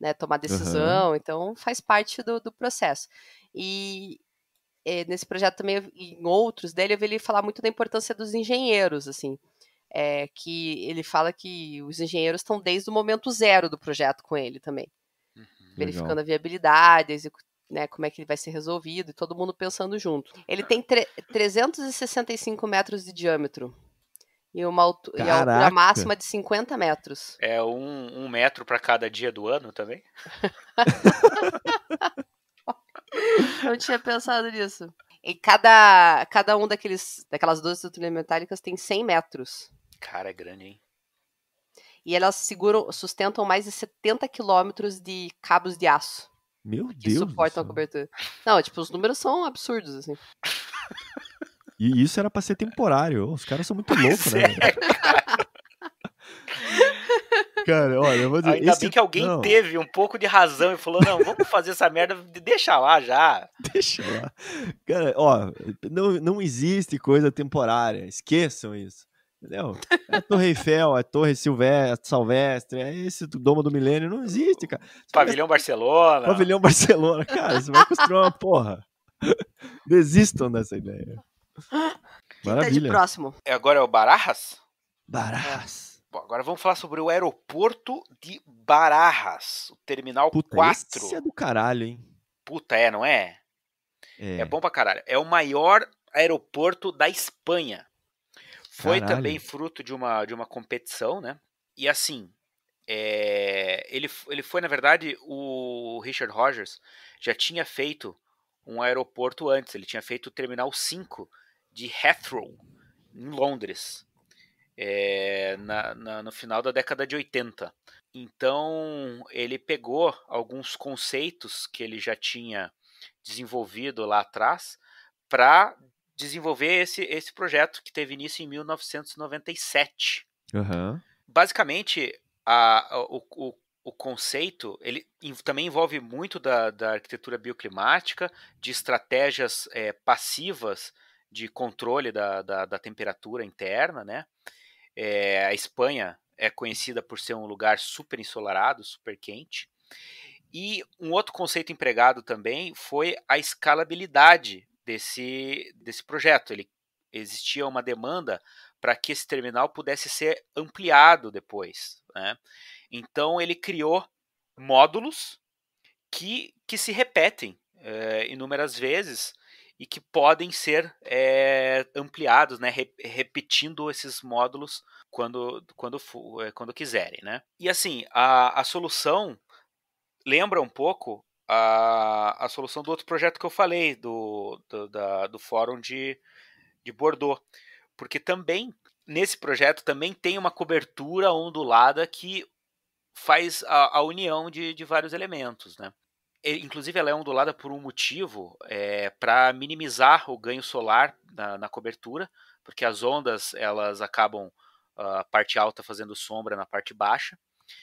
né, tomar decisão, uhum. então faz parte do, do processo. E é, nesse projeto também, em outros dele, eu vi ele falar muito da importância dos engenheiros, assim. É, que ele fala que os engenheiros estão desde o momento zero do projeto com ele também uhum. verificando Legal. a viabilidade, né, como é que ele vai ser resolvido, e todo mundo pensando junto. Ele tem 365 metros de diâmetro. E uma altura, máxima de 50 metros. É um, um metro para cada dia do ano também? Não tinha pensado nisso. E cada, cada um daqueles, daquelas duas estruturas metálicas tem 100 metros. Cara, é grande, hein? E elas seguram, sustentam mais de 70 quilômetros de cabos de aço. Meu que Deus. Suporta a cobertura. Não, tipo, os números são absurdos, assim. E isso era pra ser temporário. Os caras são muito loucos, né? É, cara, olha, eu vou dizer. Ainda esse... bem que alguém não. teve um pouco de razão e falou: não, vamos fazer essa merda, deixa lá já. Deixa lá. Cara, ó, não, não existe coisa temporária. Esqueçam isso. Entendeu? É a Torre Eiffel, é a Torre Silvestre, é Salvestre, é esse Domo do Milênio, não existe, cara. Pavilhão vai... Barcelona. Pavilhão Barcelona, cara, você vai construir uma porra. Desistam dessa ideia. Maravilha. Tá de próximo. É, agora é o Barajas? Barajas. É. Bom, agora vamos falar sobre o aeroporto de Barajas, o terminal Puta, 4. Esse é do caralho, hein? Puta, é, não é? É. é bom pra caralho. É o maior aeroporto da Espanha. Foi Caralho. também fruto de uma, de uma competição, né? E assim, é, ele, ele foi, na verdade, o Richard Rogers já tinha feito um aeroporto antes, ele tinha feito o Terminal 5 de Heathrow, em Londres, é, na, na, no final da década de 80. Então, ele pegou alguns conceitos que ele já tinha desenvolvido lá atrás para desenvolver esse, esse projeto que teve início em 1997. Uhum. Basicamente, a, o, o, o, conceito ele também envolve muito da, da arquitetura bioclimática, de estratégias é, passivas de controle da, da, da temperatura interna, né? É, a Espanha é conhecida por ser um lugar super ensolarado, super quente. E um outro conceito empregado também foi a escalabilidade desse, desse projeto. Ele, existia uma demanda para que esse terminal pudesse ser ampliado depois. Né? Então ele criou módulos que, que se repetem é, inúmeras vezes e que podem ser é, ampliados, né, Re repetindo esses módulos quando, quando, eh, quando quiserem. Né? E assim, a, a solução lembra um pouco a, a solução do outro projeto que eu falei, do, do, da, do Fórum de, de Bordeaux. Porque também, nesse projeto, também tem uma cobertura ondulada que faz a, a união de, de vários elementos, né? Inclusive, ela é ondulada por um motivo, é, para minimizar o ganho solar na, na, cobertura, porque as ondas elas acabam a ah, parte alta fazendo sombra na parte baixa.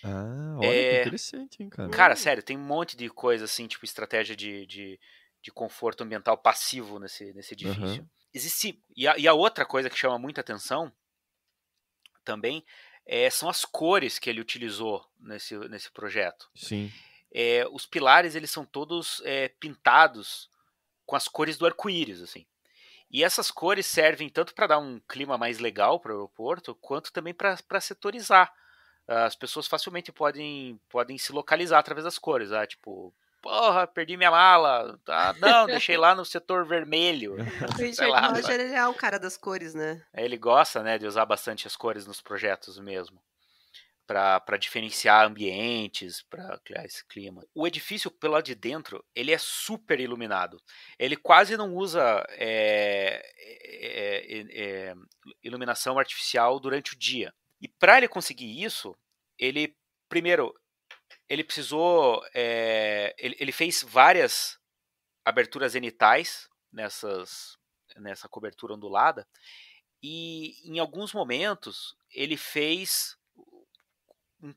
Ah, olha é... que interessante, hein, cara. Cara, sério, tem um monte de coisa assim, tipo estratégia de, de, de conforto ambiental passivo nesse, nesse edifício. Uhum. Existe. E a, e a outra coisa que chama muita atenção também é, são as cores que ele utilizou nesse, nesse projeto. Sim. É, os pilares eles são todos é, pintados com as cores do arco-íris, assim. E essas cores servem tanto para dar um clima mais legal para o aeroporto, quanto também para setorizar as pessoas facilmente podem, podem se localizar através das cores. Ah, tipo, porra, perdi minha mala. Ah, não, deixei lá no setor vermelho. O Richard Roger ele é o cara das cores, né? É, ele gosta, né, de usar bastante as cores nos projetos mesmo. Para diferenciar ambientes, para criar esse clima. O edifício, pelo lado de dentro, ele é super iluminado. Ele quase não usa é, é, é, iluminação artificial durante o dia. E para ele conseguir isso, ele primeiro ele precisou é, ele, ele, fez várias aberturas zenitais nessas nessa cobertura ondulada e em alguns momentos ele fez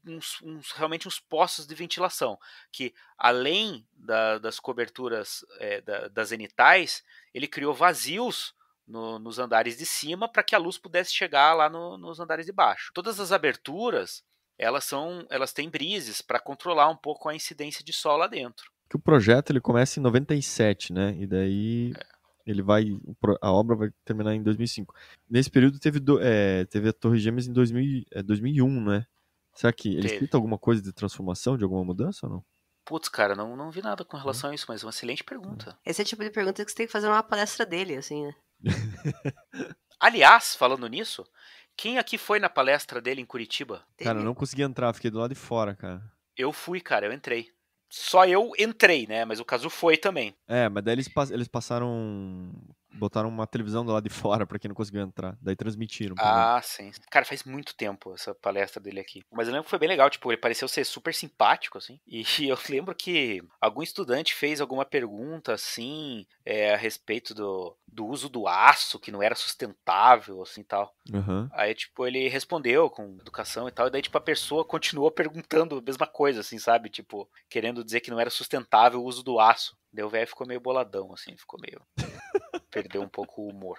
uns, uns, realmente uns postos de ventilação que além da, das coberturas é, da, das zenitais ele criou vazios no, nos andares de cima para que a luz pudesse chegar lá no, nos andares de baixo. Todas as aberturas elas são elas têm brises para controlar um pouco a incidência de sol lá dentro. Que o projeto ele começa em 97, né? E daí é. ele vai a obra vai terminar em 2005. Nesse período teve do, é, teve a Torre Gêmeas em 2000, é, 2001, né? Será que ele cita alguma coisa de transformação, de alguma mudança ou não? Putz, cara, não, não vi nada com hum. relação a isso, mas é uma excelente pergunta. Esse é o tipo de pergunta que você tem que fazer numa palestra dele, assim, né? Aliás, falando nisso, quem aqui foi na palestra dele em Curitiba? Cara, eu não consegui entrar, fiquei do lado de fora, cara. Eu fui, cara, eu entrei. Só eu entrei, né? Mas o caso foi também. É, mas daí eles, pass eles passaram botaram uma televisão do lado de fora para quem não conseguiu entrar. Daí transmitiram. Ah, sim. Cara, faz muito tempo essa palestra dele aqui. Mas eu lembro que foi bem legal, tipo, ele pareceu ser super simpático, assim. E eu lembro que algum estudante fez alguma pergunta, assim, é, a respeito do, do uso do aço, que não era sustentável, assim, tal. Uhum. Aí, tipo, ele respondeu com educação e tal. E daí, tipo, a pessoa continuou perguntando a mesma coisa, assim, sabe? Tipo, querendo dizer que não era sustentável o uso do aço. Deu o velho ficou meio boladão, assim, ficou meio... Perdeu um pouco o humor.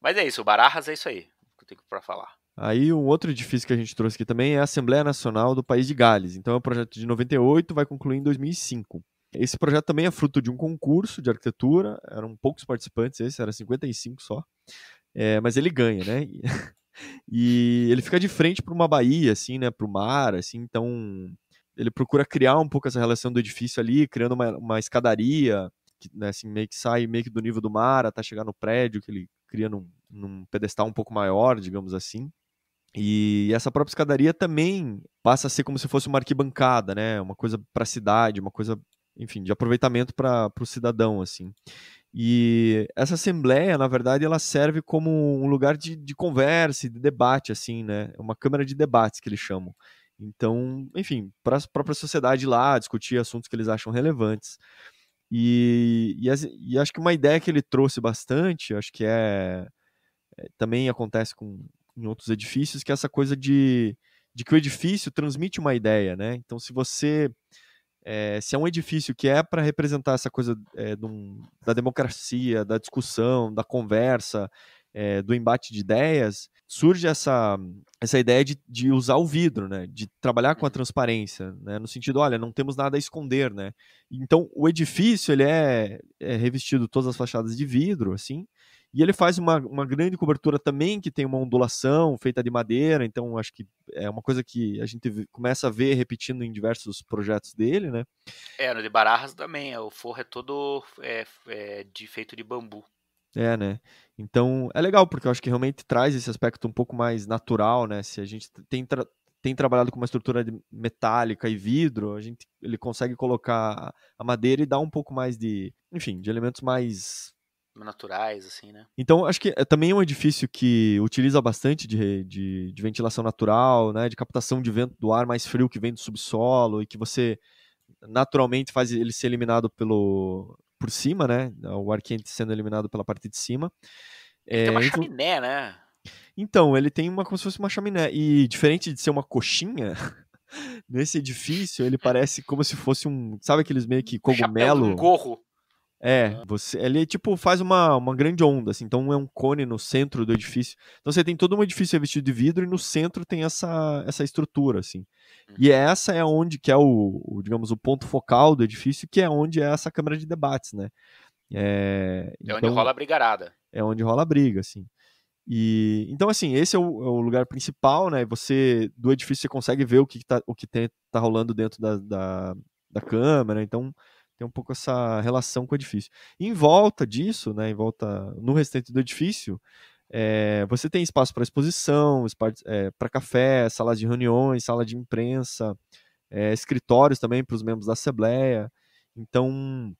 Mas é isso, o Barajas é isso aí que eu tenho para falar. Aí um outro edifício que a gente trouxe aqui também é a Assembleia Nacional do País de Gales. Então é um projeto de 98, vai concluir em 2005. Esse projeto também é fruto de um concurso de arquitetura, eram poucos participantes, esse era 55 só. É, mas ele ganha, né? E ele fica de frente para uma baía, assim, né, para o mar, assim, então ele procura criar um pouco essa relação do edifício ali, criando uma, uma escadaria, que né, assim, meio que sai meio que do nível do mar até chegar no prédio que ele cria num, num pedestal um pouco maior, digamos assim. E essa própria escadaria também passa a ser como se fosse uma arquibancada, né? Uma coisa para a cidade, uma coisa, enfim, de aproveitamento para o cidadão, assim. E essa assembleia, na verdade, ela serve como um lugar de, de conversa, de debate, assim, né? Uma câmara de debates que eles chamam. Então, enfim, para a própria sociedade lá discutir assuntos que eles acham relevantes. E, e, assim, e, acho que uma ideia que ele trouxe bastante, acho que é, é também acontece com, em outros edifícios, que é essa coisa de, de que o edifício transmite uma ideia, né? Então, se você é, se é um edifício que é para representar essa coisa é, da democracia, da discussão, da conversa, é, do embate de ideias, surge essa, essa ideia de, de usar o vidro, né? De trabalhar com a uhum. transparência, né? No sentido, olha, não temos nada a esconder, né? Então, o edifício, ele é, é revestido todas as fachadas de vidro, assim, e ele faz uma, uma grande cobertura também, que tem uma ondulação feita de madeira, então acho que é uma coisa que a gente começa a ver repetindo em diversos projetos dele, né? É, no de Barajas também, o forro é todo é, é de, feito de bambu. É, né? Então é legal, porque eu acho que realmente traz esse aspecto um pouco mais natural, né? Se a gente tem, tra tem trabalhado com uma estrutura metálica e vidro, a gente ele consegue colocar a madeira e dar um pouco mais de, enfim, de elementos mais naturais, assim, né? Então, acho que é também um edifício que utiliza bastante de, de, de ventilação natural, né? De captação de vento do ar mais frio que vem do subsolo e que você naturalmente faz ele ser eliminado pelo por cima, né? O ar quente sendo eliminado pela parte de cima. Ele é, tem uma é, então... chaminé, né? Então, ele tem uma como se fosse uma chaminé. E diferente de ser uma coxinha, nesse edifício ele é. parece como se fosse um. Sabe aqueles meio que cogumelo? Um gorro. É, você, ele é, tipo faz uma, uma grande onda, assim, então é um cone no centro do edifício. Então você tem todo um edifício revestido de vidro e no centro tem essa, essa estrutura, assim. E uhum. essa é onde que é o, o digamos, o ponto focal do edifício, que é onde é essa câmara de debates, né? É, é onde então rola a brigarada. É onde rola a briga, assim. E, então, assim, esse é o, é o, lugar principal, né? Você, do edifício, você consegue ver o que, que tá, o que tem, tá rolando dentro da, da, da câmera. Então, tem um pouco essa relação com o edifício. Em volta disso, né, em volta no restante do edifício, é, você tem espaço para exposição, é, para eh, café, salas de reuniões, sala de imprensa, é, escritórios também para os membros da Assembleia. Então,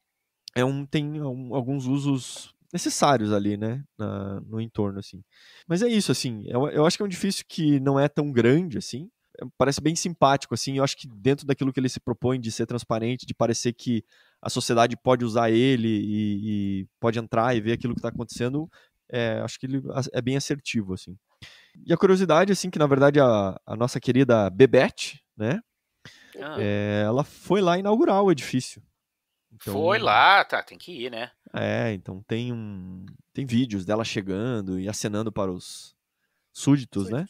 é um, tem um, alguns usos necessários ali, né, na, no entorno, assim. Mas é isso, assim, eu, eu acho que é um edifício que não é tão grande, assim, é, parece bem simpático, assim. Eu acho que dentro daquilo que ele se propõe de ser transparente, de parecer que a sociedade pode usar ele e, e pode entrar e ver aquilo que está acontecendo, é, acho que ele é bem assertivo, assim. E a curiosidade, assim, que na verdade a, a nossa querida Bebete, né? Ah. É, ela foi lá inaugurar o edifício. Então, foi lá, tá, tem que ir, né? É, então tem um, tem vídeos dela chegando e acenando para os súditos, Súdito. né?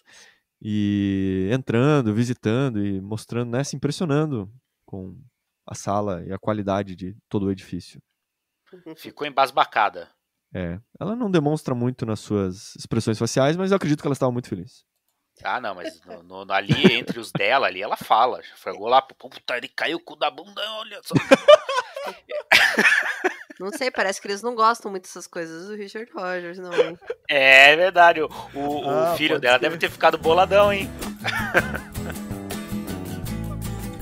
e entrando, visitando e mostrando, né, se impressionando com a sala e a qualidade de todo o edifício. Ficou embasbacada. É, ela não demonstra muito nas suas expressões faciais, mas eu acredito que ela estava muito feliz. Ah, não, mas no, no, ali, entre os dela, ali, ela fala. foi lá, puta, ele caiu o cu da bunda, olha só. Não sei, parece que eles não gostam muito dessas coisas do Richard Rogers, não. Hein? É, é verdade. O, o ah, filho dela ser. deve ter ficado boladão, hein?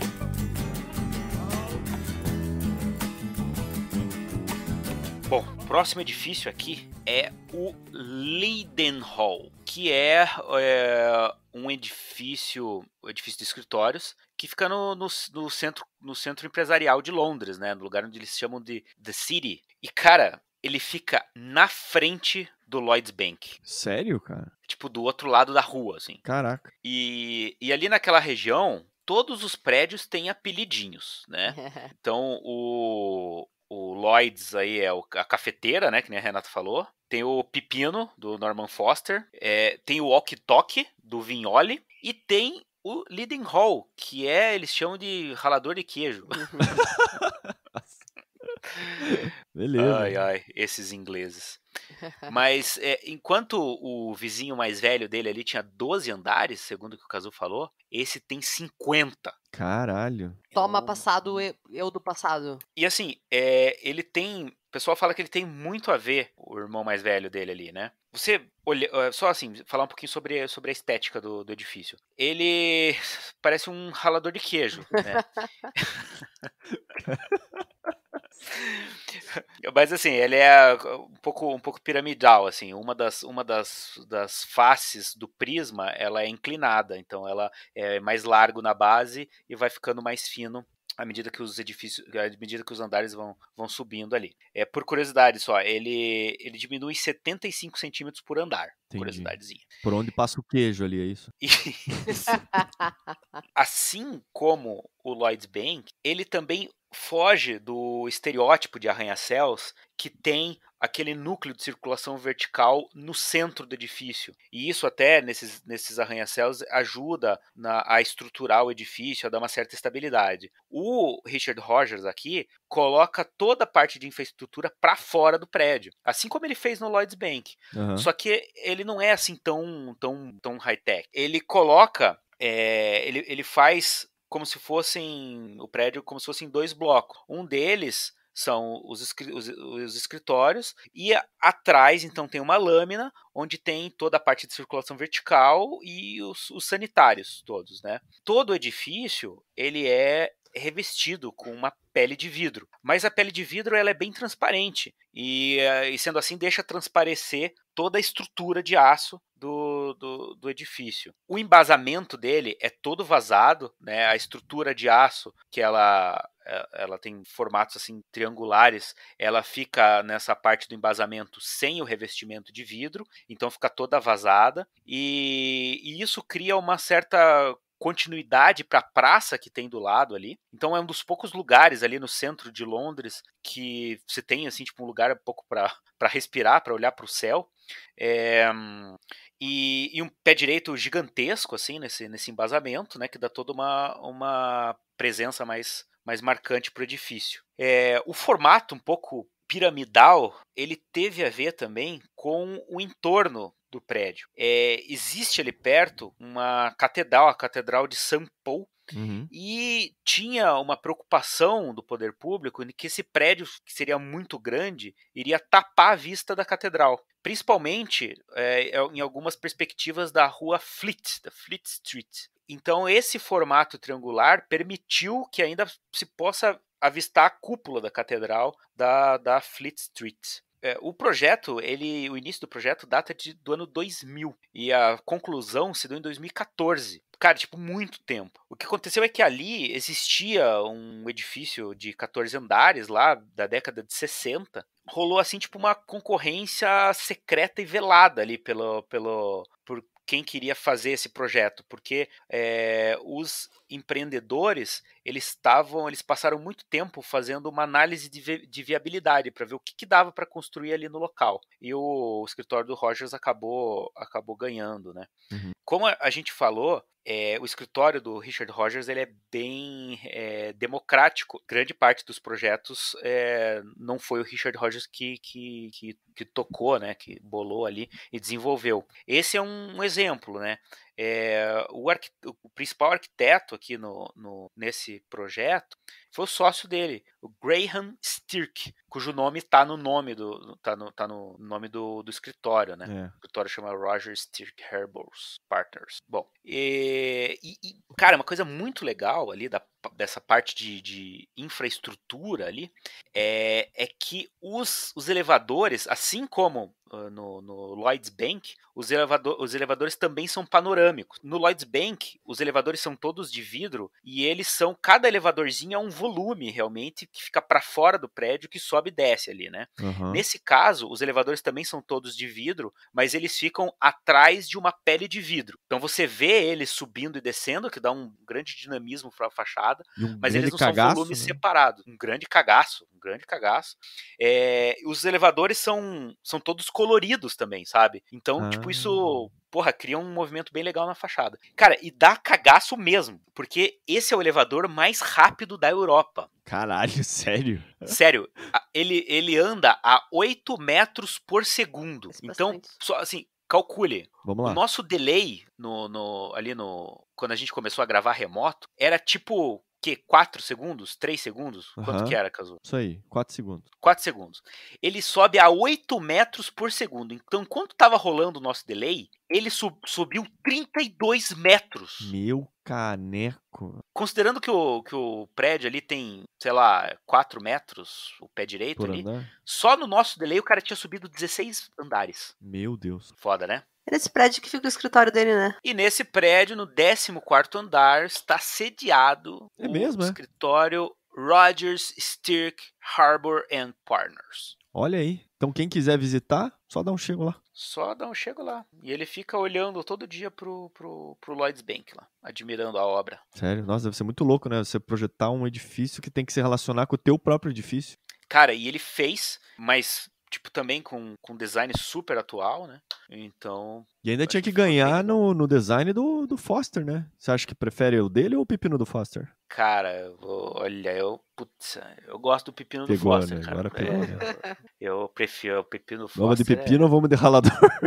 Bom, próximo edifício aqui é o Leidenhall, que é, é um edifício, um edifício de escritórios que fica no, no, no, centro, no centro empresarial de Londres, né? No lugar onde eles chamam de The City. E, cara, ele fica na frente do Lloyds Bank. Sério, cara? Tipo, do outro lado da rua, assim. Caraca. E, e ali naquela região, todos os prédios têm apelidinhos, né? Então, o, o Lloyds aí é a cafeteira, né? Que nem a Renata falou. Tem o Pepino, do Norman Foster. É, tem o Walkie Talkie, do Vignoli. E tem o leading hall, que é, eles chamam de ralador de queijo. Uhum. Beleza. Ai, ai, esses ingleses. Mas é, enquanto o vizinho mais velho dele ali tinha 12 andares, segundo o que o Cazu falou, esse tem 50. Caralho. Toma passado, eu do passado. E assim, é, ele tem o pessoal fala que ele tem muito a ver, o irmão mais velho dele ali, né? Você olha, ah, só assim, falar um pouquinho sobre, sobre a estética do, do edifício. Ele parece um ralador de queijo, né? Mas assim, ele é um pouco, um pouco piramidal, assim, uma das, uma das, das faces do prisma, ela é inclinada, então ela é mais largo na base e vai ficando mais fino à medida que os edifícios, à medida que os andares vão, vão subindo ali. É por curiosidade só, ele ele diminui 75 centímetros por andar. Entendi. Curiosidadezinha. Por onde passa o queijo ali, é isso? isso. assim como o Lloyd's Bank, ele também foge do estereótipo de arranha-céus que tem aquele núcleo de circulação vertical no centro do edifício. E isso até nesses, nesses arranha-céus ajuda na, a estruturar o edifício, a dar uma certa estabilidade. O Richard Rogers aqui coloca toda a parte de infraestrutura para fora do prédio, assim como ele fez no Lloyds Bank. Uhum. Só que ele não é assim tão tão tão high-tech. Ele coloca é, ele, ele faz como se fossem o prédio como se fossem dois blocos. Um deles são os, os, os escritórios, e atrás, então, tem uma lâmina onde tem toda a parte de circulação vertical e os, os sanitários todos, né? Todo o edifício, ele é revestido com uma pele de vidro. Mas a pele de vidro ela é bem transparente e, eh, e sendo assim deixa transparecer toda a estrutura de aço do, do, do, edifício. O embasamento dele é todo vazado, né? A estrutura de aço que ela eh, ela tem formatos assim triangulares, ela fica nessa parte do embasamento sem o revestimento de vidro, então fica toda vazada e, e isso cria uma certa continuidade para a praça que tem do lado ali. Então é um dos poucos lugares ali no centro de Londres que você tem assim tipo um lugar um pouco para respirar, para olhar para o céu. É, e, e, um pé direito gigantesco assim nesse, nesse embasamento, né, que dá toda uma, uma presença mais mais marcante para o edifício. É, o formato um pouco piramidal, ele teve a ver também com o entorno do prédio. É, existe ali perto uma catedral, a Catedral de São Paulo, Uhum. E tinha uma preocupação do poder público que esse prédio, que seria muito grande, iria tapar a vista da catedral. Principalmente é, é em algumas perspectivas da rua Fleet, da Fleet Street. Então, esse formato triangular permitiu que ainda se possa avistar a cúpula da catedral da, da Fleet Street. É, o projeto, ele, o início do projeto data de, do ano 2000 e a conclusão se deu em 2014. Cara, tipo, muito tempo. O que aconteceu é que ali existia um edifício de 14 andares lá da década de 60. Rolou assim, tipo, uma concorrência secreta e velada ali pelo, pelo, por, quem queria fazer esse projeto, porque é, os empreendedores eles estavam, eles passaram muito tempo fazendo uma análise de, vi de viabilidade para ver o que, que dava para construir ali no local. E o, o, escritório do Rogers acabou acabou ganhando, né? Uhum. Como a, a gente falou, é, o escritório do Richard Rogers ele é bem é, democrático. Grande parte dos projetos é, não foi o Richard Rogers que, que, que, que, tocou, né, que bolou ali e desenvolveu. Esse é um exemplo, né? É, o, o, principal arquiteto aqui no, no, nesse projeto foi o sócio dele, o Graham Stirk, cujo nome está no nome do tá no, tá no nome do, do escritório, né? É. O escritório chama Roger Stirk Herbals Partners. Bom, eh, e, e, cara, uma coisa muito legal ali da, dessa parte de, de infraestrutura ali é, é que os, os elevadores, assim como no, no Lloyds Bank, os, elevador, os elevadores também são panorâmicos. No Lloyds Bank, os elevadores são todos de vidro e eles são, cada elevadorzinho é um volume realmente que fica para fora do prédio que sobe e desce ali, né? Uhum. Nesse caso, os elevadores também são todos de vidro, mas eles ficam atrás de uma pele de vidro. Então você vê eles subindo e descendo, que dá um grande dinamismo para a fachada, um mas eles não cagaço, são volumes né? separados. Um grande cagaço, um grande cagaço. É, os elevadores são, são todos coloridos também, sabe? Então, ah. tipo, isso ah. porra, cria um movimento bem legal na fachada. Cara, e dá cagaço mesmo, porque esse é o elevador mais rápido da Europa. Caralho, sério? Sério, ele, ele anda a 8 metros por segundo. É então, só assim, calcule. Vamos lá. O nosso delay no, no, ali no. Quando a gente começou a gravar remoto, era tipo que 4 segundos? 3 segundos? Uhum. Quanto que era, Cazu? Isso aí, 4 segundos. 4 segundos. Ele sobe a 8 metros por segundo. Então, enquanto tava rolando o nosso delay, ele sub, subiu 32 metros. Meu caneco. Considerando que o, que o prédio ali tem, sei lá, 4 metros, o pé direito Por ali, andar? só no nosso delay o cara tinha subido 16 andares. Meu Deus. Foda, né? É nesse prédio que fica o escritório dele, né? E nesse prédio, no 14 andar, está sediado é o mesmo, é? escritório é? Rogers Stirk Harbor and Partners. Olha aí. Então quem quiser visitar, só dá um chego lá. Só dá um chego lá. E ele fica olhando todo dia pro, pro, pro Lloyds Bank lá, admirando a obra. Sério? Nossa, deve ser muito louco, né? Você projetar um edifício que tem que se relacionar com o teu próprio edifício. Cara, e ele fez, mas tipo, também com, com design super atual, né? Então. E ainda tinha que, que ganhar no, no design do, do Foster, né? Você acha que prefere o dele ou o pepino do Foster? Cara, olha, eu. Putz, eu gosto do pepino pegou, do né? Foster, né? cara. Agora né? É, eu prefiro o pepino do Foster. Vamos de é. pepino é... ou vamos de ralador?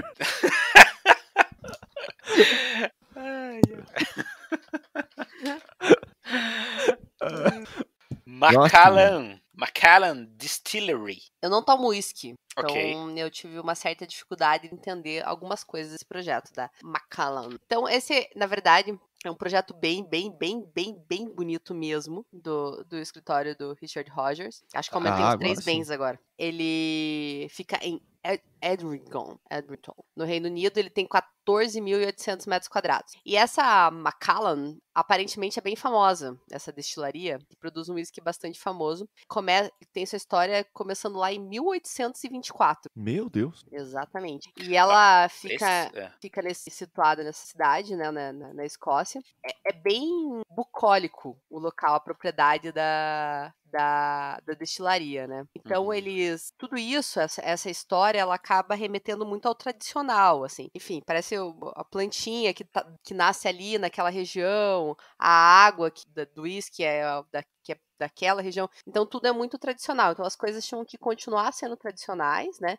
Macalan. Macallan Distillery. Eu não tomo whisky. Então okay. eu tive uma certa dificuldade em entender algumas coisas desse projeto da Macallan. Então esse, na verdade, é um projeto bem, bem, bem, bem, bem bonito mesmo do, do escritório do Richard Rogers. Acho que aumentei ah, os três bens agora. Ele fica em Ed Edrington, Edrington, no Reino Unido. Ele tem 14.800 metros quadrados. E essa Macallan, aparentemente, é bem famosa, essa destilaria, que produz um whisky bastante famoso. Come tem sua história começando lá em 1824. Meu Deus! Exatamente. E ela fica, Esse, é. fica nesse, situada nessa cidade, né, na, né, na, na Escócia é, é bem bucólico o local, a propriedade da, da, da destilaria, né? Então uhum. eles. Tudo isso, essa, essa história, ela acaba remetendo muito ao tradicional, assim. Enfim, parece a plantinha que, tá, que nasce ali naquela região, a água que, da, do uísque é da, que é daquela região. Então tudo é muito tradicional. Então as coisas tinham que continuar sendo tradicionais, né?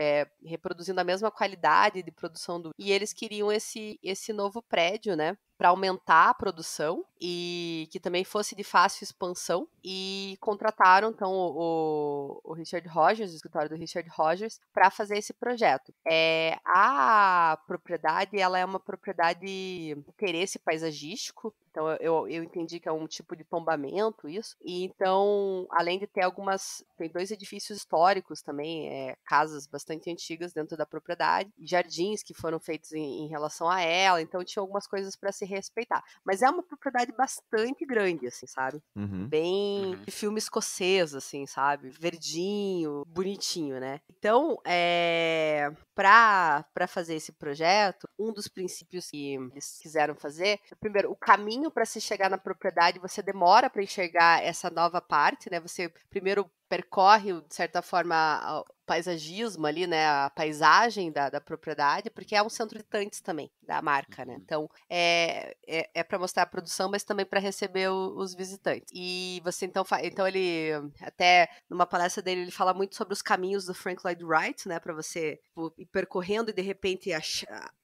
É, reproduzindo a mesma qualidade de produção do. E eles queriam esse, esse novo prédio, né? Para aumentar a produção e que também fosse de fácil expansão. E e contrataram então o, o Richard Rogers, o escritório do Richard Rogers, para fazer esse projeto. É, a propriedade ela é uma propriedade de interesse paisagístico então eu, eu entendi que é um tipo de tombamento isso. E então, além de ter algumas. Tem dois edifícios históricos também, é, casas bastante antigas dentro da propriedade, jardins que foram feitos em, em relação a ela. Então tinha algumas coisas para se respeitar. Mas é uma propriedade bastante grande, assim, sabe? Uhum. Bem uhum. de filme escocês, assim, sabe? Verdinho, bonitinho, né? Então, é. Eh, para pra fazer esse projeto, um dos princípios que eles quiseram fazer, primeiro, o caminho caminho para se chegar na propriedade, você demora para enxergar essa nova parte, né? Você primeiro percorre, de certa forma, o paisagismo ali, né? A paisagem da, da propriedade, porque é um centro de tantes também, da marca, né? Uhum. Então, é, é, é para mostrar a produção, mas também para receber o, os visitantes. E você, então, então ele, até numa palestra dele, ele fala muito sobre os caminhos do Frank Lloyd Wright, né? Para você tipo, ir percorrendo e, de repente,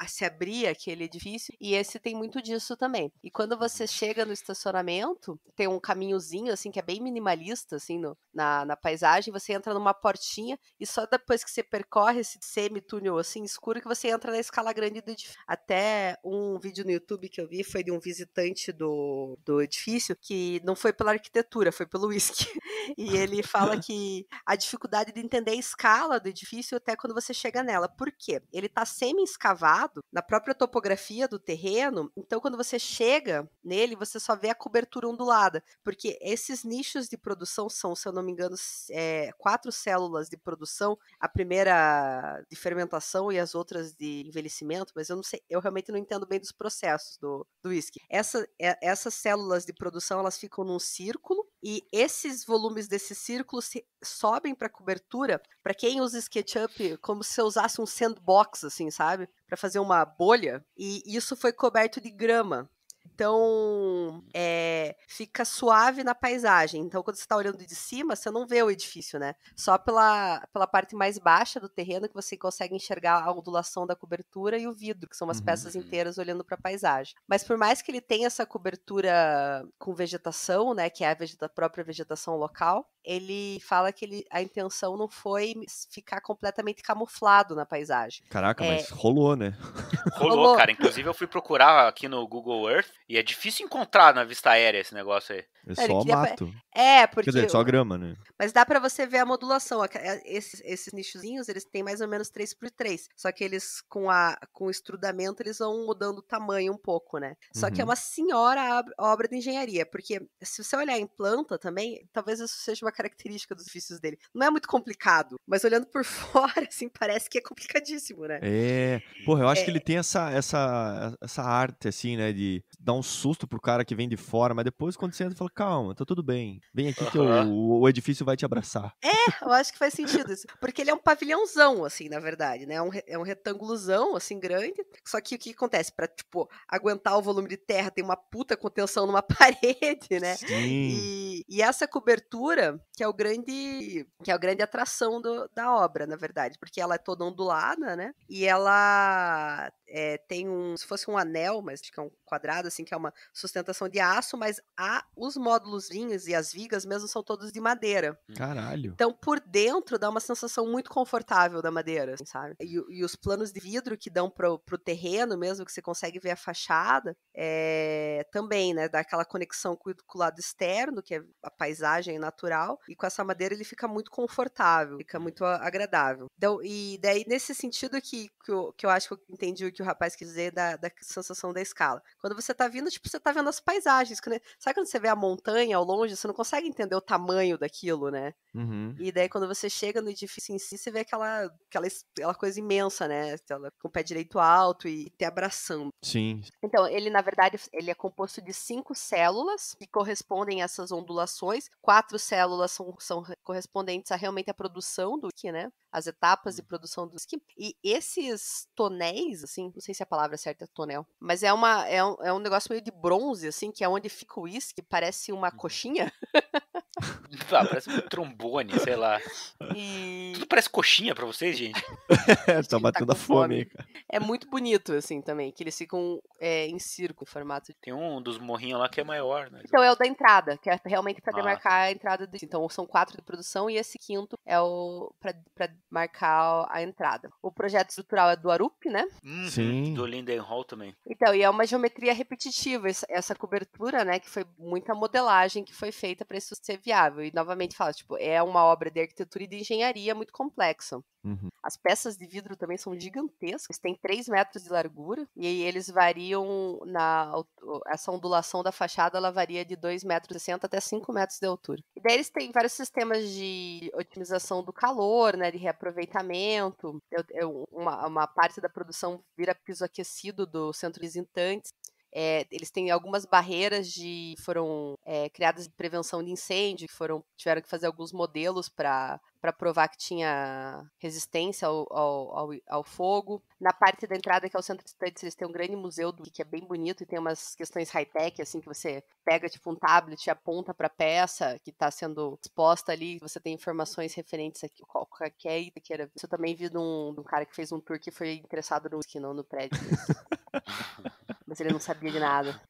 se abrir aquele edifício. E esse tem muito disso também. E quando você uhum. chega no estacionamento, tem um caminhozinho, assim, que é bem minimalista, assim, no, na, na na paisagem, você entra numa portinha e só depois que você percorre esse semi-túnel assim escuro que você entra na escala grande do edifício. Até um vídeo no YouTube que eu vi foi de um visitante do, do edifício que não foi pela arquitetura, foi pelo uísque. E ele fala que a dificuldade de entender a escala do edifício é até quando você chega nela. Por quê? Ele está semi-escavado na própria topografia do terreno, então quando você chega nele, você só vê a cobertura ondulada, porque esses nichos de produção são, se eu não me engano, é, quatro células de produção, a primeira de fermentação e as outras de envelhecimento, mas eu não sei, eu realmente não entendo bem dos processos do uísque. Essa, é, essas células de produção elas ficam num círculo e esses volumes desse círculo se sobem para cobertura. Para quem usa SketchUp, como se usasse um sandbox, assim, sabe? Para fazer uma bolha. E isso foi coberto de grama. Então, é, fica suave na paisagem. Então, quando você está olhando de cima, você não vê o edifício, né? Só pela, pela parte mais baixa do terreno que você consegue enxergar a ondulação da cobertura e o vidro, que são umas uhum. peças uhum. inteiras olhando para a paisagem. Mas por mais que ele tenha essa cobertura com vegetação, né, que é a, vegeta, própria vegetação local, ele fala que ele, a intenção não foi ficar completamente camuflado na paisagem. Caraca, é... mas rolou, né? Rolou, cara. Inclusive, eu fui procurar aqui no Google Earth e é difícil encontrar na vista aérea esse negócio aí. É só mato. É, porque. Quer dizer, só grama, né? Mas dá para você ver a modulação. É, esses, esses nichozinhos, eles têm mais ou menos 3 por 3 Só que eles, com, a, com o estrudamento, eles vão mudando o tamanho um pouco, né? Só uhum. que é uhum. uma senhora obra de engenharia. Porque se você olhar em planta também, talvez isso seja uma característica dos edifícios dele. Não é muito complicado, mas olhando por fora, assim, parece que é complicadíssimo, né? É. Porra, eu acho é... que ele tem essa, essa, essa arte, assim, né? De dar um susto pro cara que vem de fora, mas depois quando você entra, fala, calma, tá tudo bem. Vem aqui que o, o, edifício vai te abraçar. É, eu acho que faz sentido isso. Porque ele é um pavilhãozão, assim, na verdade, né? É um, é um retângulozão, assim, grande. Só que o que acontece? Pra, tipo, aguentar o volume de terra, tem uma puta contenção numa parede, né? Sim. E, e essa cobertura, que é o grande que é a grande atração do, da obra, na verdade, porque ela é toda ondulada, né? E ela é, tem um, se fosse um anel, mas acho que é um quadrado assim que é uma sustentação de aço, mas a, os módulos e as vigas mesmo são todos de madeira. Caralho. Então, por dentro, dá uma sensação muito confortável da madeira, assim, sabe? E, e, os planos de vidro que dão pro, pro terreno mesmo, que você consegue ver a fachada, é, também, né? Dá aquela conexão com, com o lado externo, que é a paisagem natural, e com essa madeira ele fica muito confortável, fica muito agradável. Então, e daí, nesse sentido que, que, eu, que eu acho que eu entendi o que o rapaz quis dizer da, da sensação da escala. Quando você tá vindo, tipo, você tá vendo as paisagens. Sabe quando você vê a montanha ao longe, você não consegue entender o tamanho daquilo, né? Uhum. E daí quando você chega no edifício em si, você vê aquela, aquela, aquela coisa imensa, né? Ela, com o pé direito alto e te abraçando. Sim. Então, ele, na verdade, ele é composto de cinco células que correspondem a essas ondulações. Quatro células são, são correspondentes a realmente a produção do que, né? as etapas de hum. produção do whisky. E esses tonéis, assim, não sei se é a palavra certa é tonel, mas é, uma, é, um, é um negócio meio de bronze, assim, que é onde fica o uísque, parece uma uhum. coxinha. ah, parece um trombone, sei lá. E... Tudo parece coxinha pra vocês, gente. tá batendo tá a fome, cara. É muito bonito, assim, também, que eles ficam é, em circo, em formato de... Tem um dos morrinhos lá que é maior, né? Então é o da entrada, que é realmente pra ah. demarcar tá. a entrada. Do... Então são quatro de produção e esse quinto é o pra, pra marcar a entrada. O projeto estrutural é do Arup, né? Uhum, Sim. Do Linden Hall também. Então, e é uma geometria repetitiva essa cobertura, né? Que foi muita modelagem que foi feita para isso ser viável. E novamente fala, tipo, é uma obra de arquitetura e de engenharia muito complexa. Uhum. As peças de vidro também são gigantescas, tem 3 metros de largura, e eles variam na. Essa ondulação da fachada ela varia de 2,60 metros até 5 metros de altura. E daí eles têm vários sistemas de otimização do calor, né? De reaproveitamento, eu, eu, uma, uma, parte da produção vira piso aquecido do centro visitantes. É, eles têm algumas barreiras de foram é, criadas de prevenção de incêndio, que foram tiveram que fazer alguns modelos para para provar que tinha resistência ao, ao, ao, fogo. Na parte da entrada, que é o centro de estudantes, eles têm um grande museu do que é bem bonito e tem umas questões high-tech, assim, que você pega tipo um tablet e aponta para a peça que está sendo exposta ali, você tem informações referentes a qual que é que era. Isso eu também vi de um, de um, cara que fez um tour que foi interessado no que não no prédio. mas ele não sabia de nada.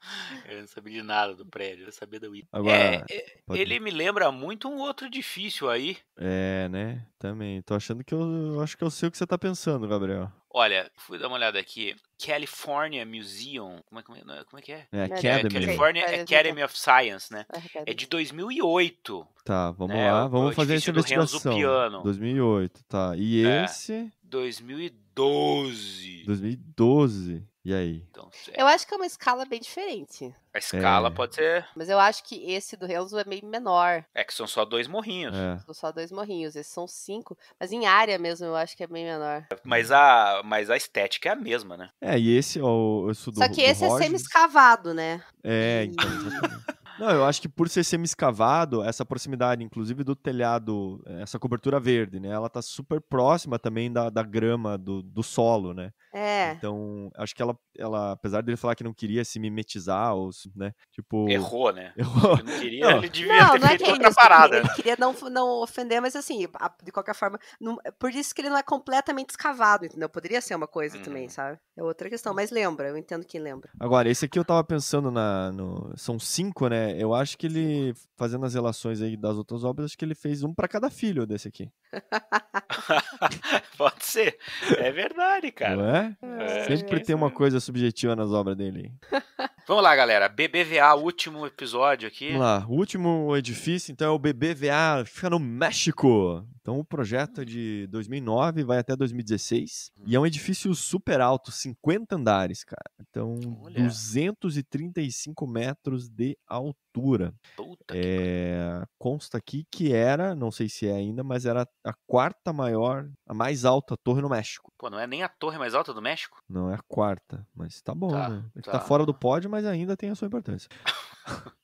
ele não sabia de nada do prédio, ele sabia da Agora, é, pode... Ele me lembra muito um outro edifício aí. É, né? Também. Tô achando que eu, eu acho que eu sei o que você tá pensando, Gabriel. Olha, fui dar uma olhada aqui. California Museum. Como é, como é, como é que é? É, Academy. é California Academy of Science, né? É, é de 2008. Tá, vamos né? lá. Vamos o fazer essa investigação. Do Piano. 2008, tá. E é. esse? 2012. 2012. E aí? Então, é eu acho que é uma escala bem diferente. A escala é. pode ser. Mas eu acho que esse do Renzo é meio menor. É que são só dois morrinhos. É. São só dois morrinhos, esses são cinco. Mas em área mesmo eu acho que é bem menor. Mas a, mas a estética é a mesma, né? É, e esse, ó, esse do Só que do esse é Rogers... é semi-escavado, né? É, então. Não, eu acho que por ser semi-escavado, essa proximidade, inclusive do telhado, eh, essa cobertura verde, né? Ela tá super próxima também da, da grama, do, do solo, né? É. Então, acho que ela, ela, apesar dele falar que não queria se mimetizar, ou, né? Tipo. Errou, né? Errou. Ele não queria, não. ele devia não, ter não é feito é outra isso, parada. Ele queria não, não ofender, mas assim, de qualquer forma, não, por isso que ele não é completamente escavado, entendeu? Poderia ser uma coisa hum. também, uhum. sabe? É outra questão, mas lembra, eu entendo quem lembra. Agora, esse aqui eu tava pensando na. No, são cinco, né? É, eu acho que ele, fazendo as relações aí das outras obras, acho que ele fez um para cada filho desse aqui. Pode ser. É verdade, cara. Não é? é? é Sempre tem uma coisa subjetiva nas obras dele. Vamos lá, galera. BBVA, último episódio aqui. Vamos lá. O último edifício, então, é o BBVA. Fica no México. Então o projeto é uhum. de 2009 vai até 2016 e é um uhum. edifício super alto, 50 andares, cara. Então Olha. 235 metros de altura. Puta é, consta aqui que era, não sei se é ainda, mas era a quarta maior, a mais alta torre no México. Pô, não é nem a torre mais alta do México? Não, é a quarta, mas tá bom, tá, né? É tá. tá fora do pódio, mas ainda tem a sua importância.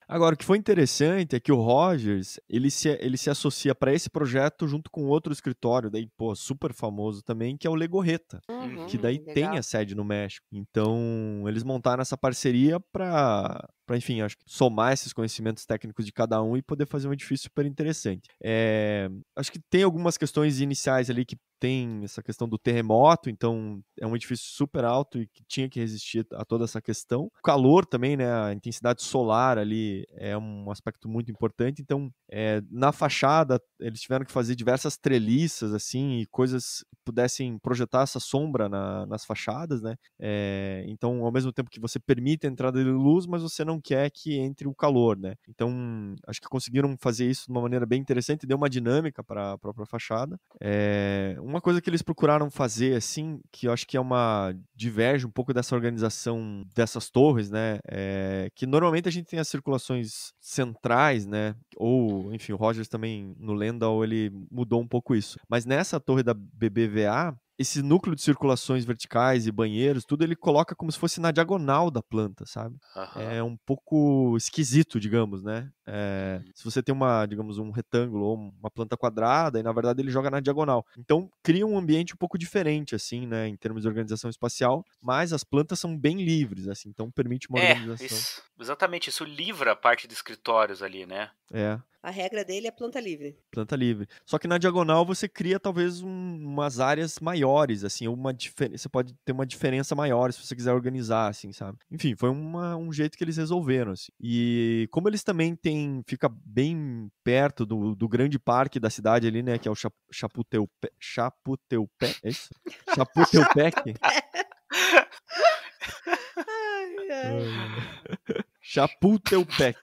Agora, o que foi interessante é que o Rogers, ele se, ele se associa para esse projeto junto com outro escritório, daí, pô, super famoso também, que é o Legorreta, uhum, que daí legal. tem a sede no México. Então, eles montaram essa parceria para para enfim, acho que somar esses conhecimentos técnicos de cada um e poder fazer um edifício super interessante. É, acho que tem algumas questões iniciais ali que tem essa questão do terremoto, então é um edifício super alto e que tinha que resistir a toda essa questão. O calor também, né, a intensidade solar ali é um aspecto muito importante, então é, na fachada eles tiveram que fazer diversas treliças, assim, e coisas pudessem projetar essa sombra na, nas fachadas, né? É, então, ao mesmo tempo que você permite a entrada de luz, mas você não quer que entre o calor, né? Então, acho que conseguiram fazer isso de uma maneira bem interessante, deu uma dinâmica para a própria fachada. É, uma coisa que eles procuraram fazer, assim, que eu acho que é uma diverge um pouco dessa organização dessas torres, né? É, que normalmente a gente tem as circulações centrais, né? Ou, enfim, o Rogers também no Lendal ele mudou um pouco isso. Mas nessa torre da BBVA, esse núcleo de circulações verticais e banheiros, tudo ele coloca como se fosse na diagonal da planta, sabe? Uhum. É um pouco esquisito, digamos, né? É, uhum. se você tem uma, digamos, um retângulo ou uma planta quadrada, e na verdade ele joga na diagonal. Então cria um ambiente um pouco diferente, assim, né? Em termos de organização espacial, mas as plantas são bem livres, assim, então permite uma é, organização. Isso, exatamente, isso livra a parte de escritórios ali, né? É a regra dele é planta livre. Planta livre. Só que na diagonal você cria talvez um, umas áreas maiores, assim, uma você pode ter uma diferença maior se você quiser organizar, assim, sabe? Enfim, foi uma, um jeito que eles resolveram, assim. E como eles também têm, fica bem perto do, do grande parque da cidade ali, né, que é o Chap Chapulteupe Chaputeupec, é isso? Chaputeupec. Chaputeupec.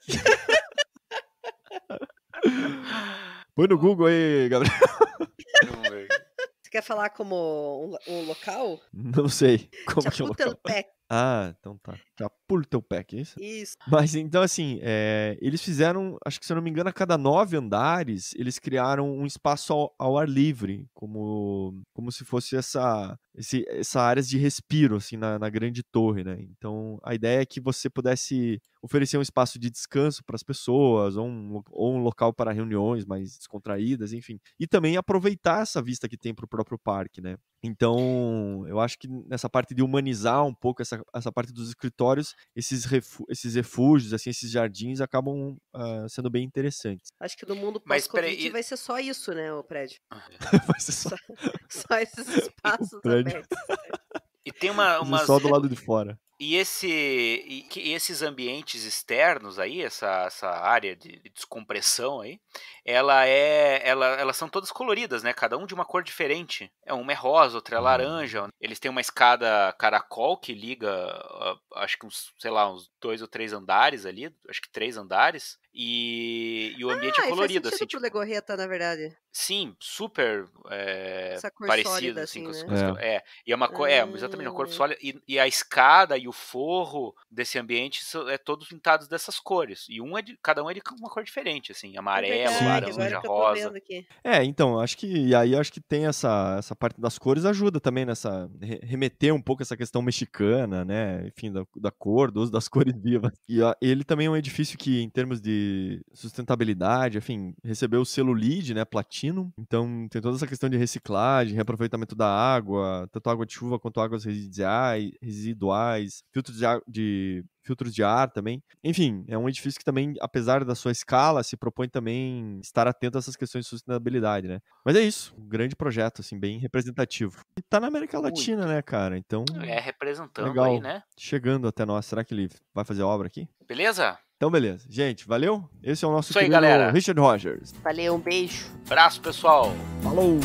Põe no Google aí, Gabriel. Você quer falar como o um, um local? Não sei. Como que é o local? Ah, então tá. teu pé, é isso? Isso. Mas então, assim, é, eles fizeram, acho que se eu não me engano, a cada nove andares, eles criaram um espaço ao, ao ar livre, como, como se fosse essa, esse, essa área de respiro, assim, na, na grande torre, né? Então, a ideia é que você pudesse oferecer um espaço de descanso para as pessoas, ou um, ou um local para reuniões mais descontraídas, enfim. E também aproveitar essa vista que tem para o próprio parque, né? Então, eu acho que nessa parte de humanizar um pouco essa, essa parte dos escritórios, esses, refu esses refúgios, assim, esses jardins acabam uh, sendo bem interessantes. Acho que no mundo pós-Covid vai ser só isso, né, o prédio? vai ser só... só, só esses espaços abertos. E tem uma, é umas... Só do lado de fora. E, esse, e, e esses ambientes externos aí, essa, essa área de, descompressão aí, ela é, ela, elas são todas coloridas, né? Cada um de uma cor diferente. É uma é rosa, outra é uhum. laranja. Eles têm uma escada caracol que liga, ah, acho que uns, sei lá, uns dois ou três andares ali, acho que três andares. E, e o ambiente é ah, é colorido, faz assim. Tipo... Legorreta, na verdade. Sim, super é, parecido, assim, assim né? com as, é. é. E é uma cor, é, exatamente, uma cor ah. sólida. E, e a escada e o forro desse ambiente é todos pintados dessas cores. E um é de, cada um é de uma cor diferente, assim, amarelo, é laranja, rosa. É, então, acho que e aí acho que tem essa essa parte das cores ajuda também nessa remeter um pouco essa questão mexicana, né? Enfim, da, da cor, do uso das cores vivas. E a, ele também é um edifício que em termos de sustentabilidade, enfim, recebeu o selo LEED, né, platino. Então, tem toda essa questão de reciclagem, reaproveitamento da água, tanto água de chuva quanto águas residuais, residuais filtros de, ar, de, filtros de ar também. Enfim, é um edifício que também, apesar da sua escala, se propõe também estar atento a essas questões de sustentabilidade, né? Mas é isso, um grande projeto, assim, bem representativo. E tá na América Latina, Muito. né, cara? Então. É, representando legal. aí, né? Chegando até nós. Será que ele vai fazer obra aqui? Beleza? Então, beleza. Gente, valeu? Esse é o nosso aí, galera. Richard Rogers. Valeu, um beijo. Abraço, pessoal. Falou!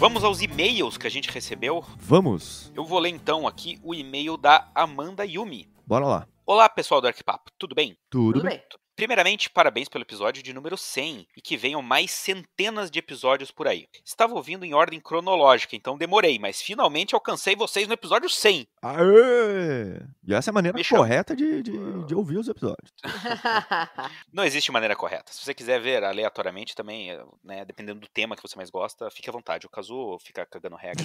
Vamos aos e-mails que a gente recebeu? Vamos! Eu vou ler então aqui o e-mail da Amanda Yumi. Bora lá. Olá, pessoal do Arquipapo, tudo bem? Tudo, tudo bem. bem. Primeiramente, parabéns pelo episódio de número 100 e que venham mais centenas de episódios por aí. Estava ouvindo em ordem cronológica, então demorei, mas finalmente alcancei vocês no episódio 100. Aê! E essa é a maneira correta de, de, de, ouvir os episódios. Não existe maneira correta. Se você quiser ver aleatoriamente também, eh, né, dependendo do tema que você mais gosta, fique à vontade. O Caso fica cagando regra.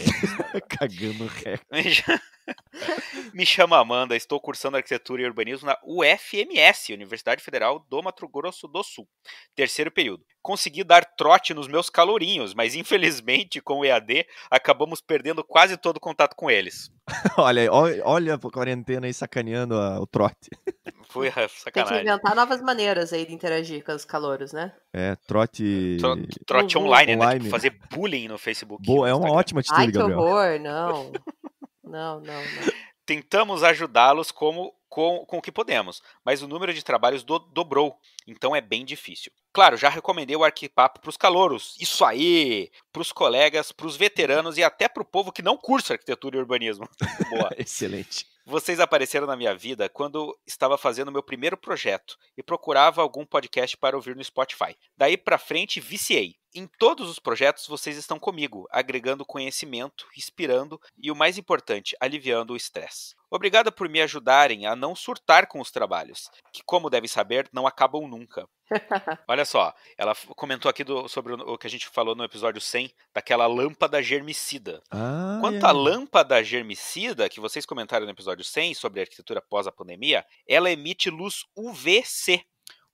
Aí, cagando regra. Me chama Amanda, estou cursando arquitetura e urbanismo na UFMS, Universidade Federal do Mato Grosso do Sul. Terceiro período. Consegui dar trote nos meus calorinhos, mas infelizmente com o EAD acabamos perdendo quase todo o contato com eles. olha, olha a quarentena aí sacaneando a, ah, o trote. Foi sacanagem. Tem que inventar novas maneiras aí de interagir com os calouros, né? É, trote. Tro, trote uhum. online, né? online. Né? Tipo, fazer bullying no Facebook. Boa, no é uma ótima atitude, Ai, Gabriel. que horror, não. não, não, não. Tentamos ajudá-los como com, com o que podemos, mas o número de trabalhos do, dobrou, então é bem difícil. Claro, já recomendei o Arquipapo para os calouros, isso aí! Para os colegas, para os veteranos e até para o povo que não cursa arquitetura e urbanismo. Boa. Excelente. Vocês apareceram na minha vida quando estava fazendo meu primeiro projeto e procurava algum podcast para ouvir no Spotify. Daí para frente viciei. Em todos os projetos vocês estão comigo, agregando conhecimento, inspirando e o mais importante, aliviando o estresse. Obrigada por me ajudarem a não surtar com os trabalhos, que, como devem saber, não acabam nunca. Olha só, ela comentou aqui do, sobre o, o, que a gente falou no episódio 100, daquela lâmpada germicida. Ah, Quanto é. à é. lâmpada germicida, que vocês comentaram no episódio 100 sobre a arquitetura pós a pandemia, ela emite luz UVC,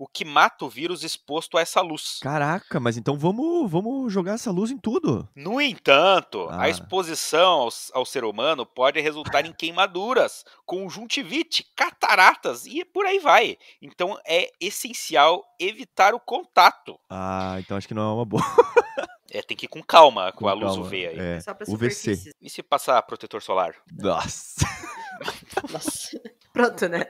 o que mata o vírus exposto a essa luz. Caraca, mas então vamos, vamos jogar essa luz em tudo. No entanto, ah. a exposição ao, ao, ser humano pode resultar em queimaduras, conjuntivite, cataratas e por aí vai. Então é essencial evitar o contato. Ah, então acho que não é uma boa. É, tem que ir com calma com, com a luz calma, UV aí. É. é UVC. E se passar protetor solar? Nossa. Nossa. Pronto, né?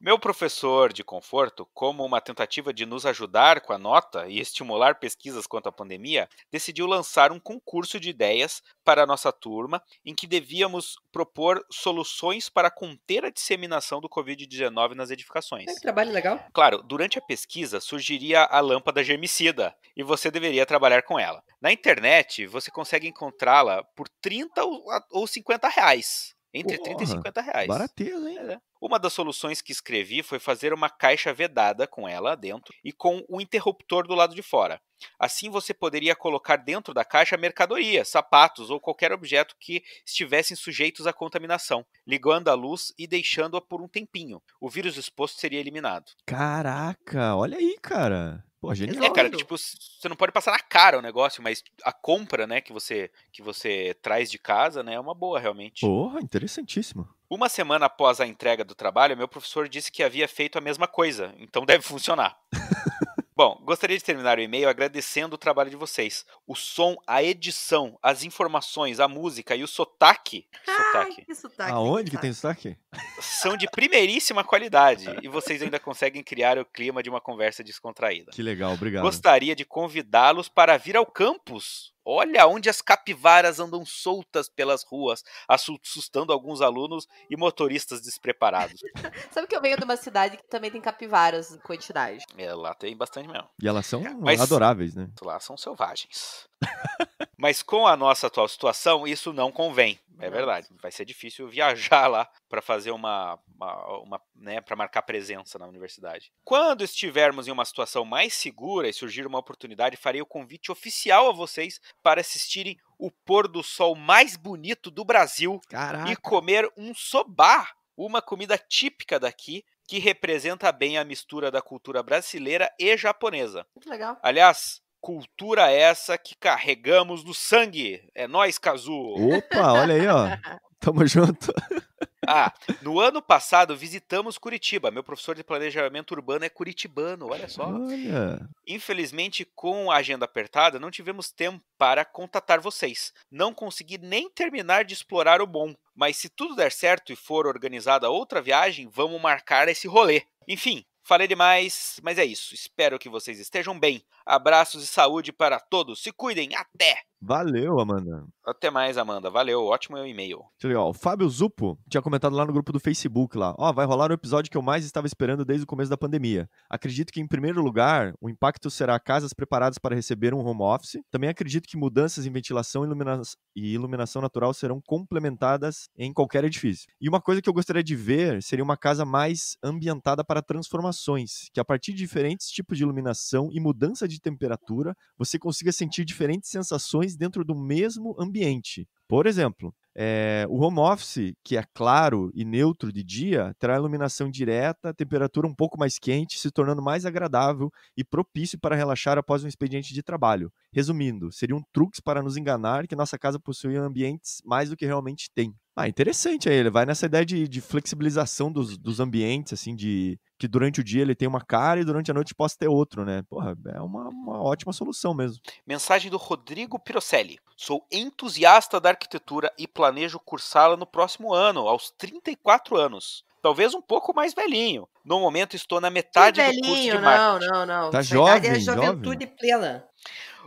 Meu professor de conforto, como uma tentativa de nos ajudar com a nota e estimular pesquisas quanto à pandemia, decidiu lançar um concurso de ideias para a nossa turma em que devíamos propor soluções para conter a disseminação do Covid-19 nas edificações. É um trabalho legal. Claro, durante a pesquisa surgiria a lâmpada germicida e você deveria trabalhar com ela. Na internet, você consegue encontrá-la por 30 ou 50 reais. Entre Porra, 30 e 50 reais. Barateza, hein? É. Uma das soluções que escrevi foi fazer uma caixa vedada com ela dentro e com o um interruptor do lado de fora. Assim você poderia colocar dentro da caixa mercadoria, sapatos ou qualquer objeto que estivessem sujeitos à contaminação, ligando a luz e deixando-a por um tempinho. O vírus exposto seria eliminado. Caraca, olha aí, cara. Pô, genial. É, cara, que, tipo, você não pode passar na cara o negócio, mas a compra, né, que você, que você traz de casa, né, é uma boa, realmente. Porra, interessantíssimo. Uma semana após a entrega do trabalho, meu professor disse que havia feito a mesma coisa, então deve funcionar. Bom, gostaria de terminar o e-mail agradecendo o trabalho de vocês. O som, a edição, as informações, a música e o sotaque. sotaque. Ai, que sotaque Aonde que tem sotaque? São de primeiríssima qualidade e vocês ainda conseguem criar o clima de uma conversa descontraída. Que legal, obrigado. Gostaria de convidá-los para vir ao campus Olha onde as capivaras andam soltas pelas ruas, assustando alguns alunos e motoristas despreparados. Sabe que eu venho de uma cidade que também tem capivaras em quantidade. É, lá tem bastante mesmo. E elas são Mas, adoráveis, né? Lá são selvagens. Mas com a nossa atual situação, isso não convém. É verdade. Vai ser difícil viajar lá para fazer uma, uma, uma né, para marcar presença na universidade. Quando estivermos em uma situação mais segura e surgir uma oportunidade, farei o convite oficial a vocês para assistirem o pôr do sol mais bonito do Brasil Caraca. e comer um sobá, uma comida típica daqui, que representa bem a mistura da cultura brasileira e japonesa. Muito legal. Aliás, Cultura essa que carregamos no sangue. É nós, Cazu. Opa, olha aí, ó. Tamo junto. Ah, no ano passado visitamos Curitiba. Meu professor de planejamento urbano é curitibano, olha só. Olha. Infelizmente, com a agenda apertada, não tivemos tempo para contatar vocês. Não consegui nem terminar de explorar o bom. Mas se tudo der certo e for organizada outra viagem, vamos marcar esse rolê. Enfim, Falei demais, mas é isso. Espero que vocês estejam bem. Abraços e saúde para todos. Se cuidem. Até! Valeu, Amanda. Até mais, Amanda. Valeu. Ótimo e-mail. Legal. Fábio Zupo tinha comentado lá no grupo do Facebook lá. Ó, oh, vai rolar o episódio que eu mais estava esperando desde o começo da pandemia. Acredito que, em primeiro lugar, o impacto será casas preparadas para receber um home office. Também acredito que mudanças em ventilação ilumina... e iluminação natural serão complementadas em qualquer edifício. E uma coisa que eu gostaria de ver seria uma casa mais ambientada para transformações, que a partir de diferentes tipos de iluminação e mudança de temperatura, você consiga sentir diferentes sensações funções dentro do mesmo ambiente. Por exemplo, é, o home office, que é claro e neutro de dia, terá iluminação direta, temperatura um pouco mais quente, se tornando mais agradável e propício para relaxar após um expediente de trabalho. Resumindo, seriam truques para nos enganar que nossa casa possui ambientes mais do que realmente tem. Ah, interessante aí. Ele vai nessa ideia de, de flexibilização dos, dos ambientes, assim, de que durante o dia ele tem uma cara e durante a noite possa ter outro, né? Porra, é uma, uma ótima solução mesmo. Mensagem do Rodrigo Pirocelli. Sou entusiasta da arquitetura e planejo cursá-la no próximo ano, aos 34 anos. Talvez um pouco mais velhinho. No momento estou na metade velhinho, do curso de marketing. Não, não, não. Tá é jovem, é jovem. juventude plena.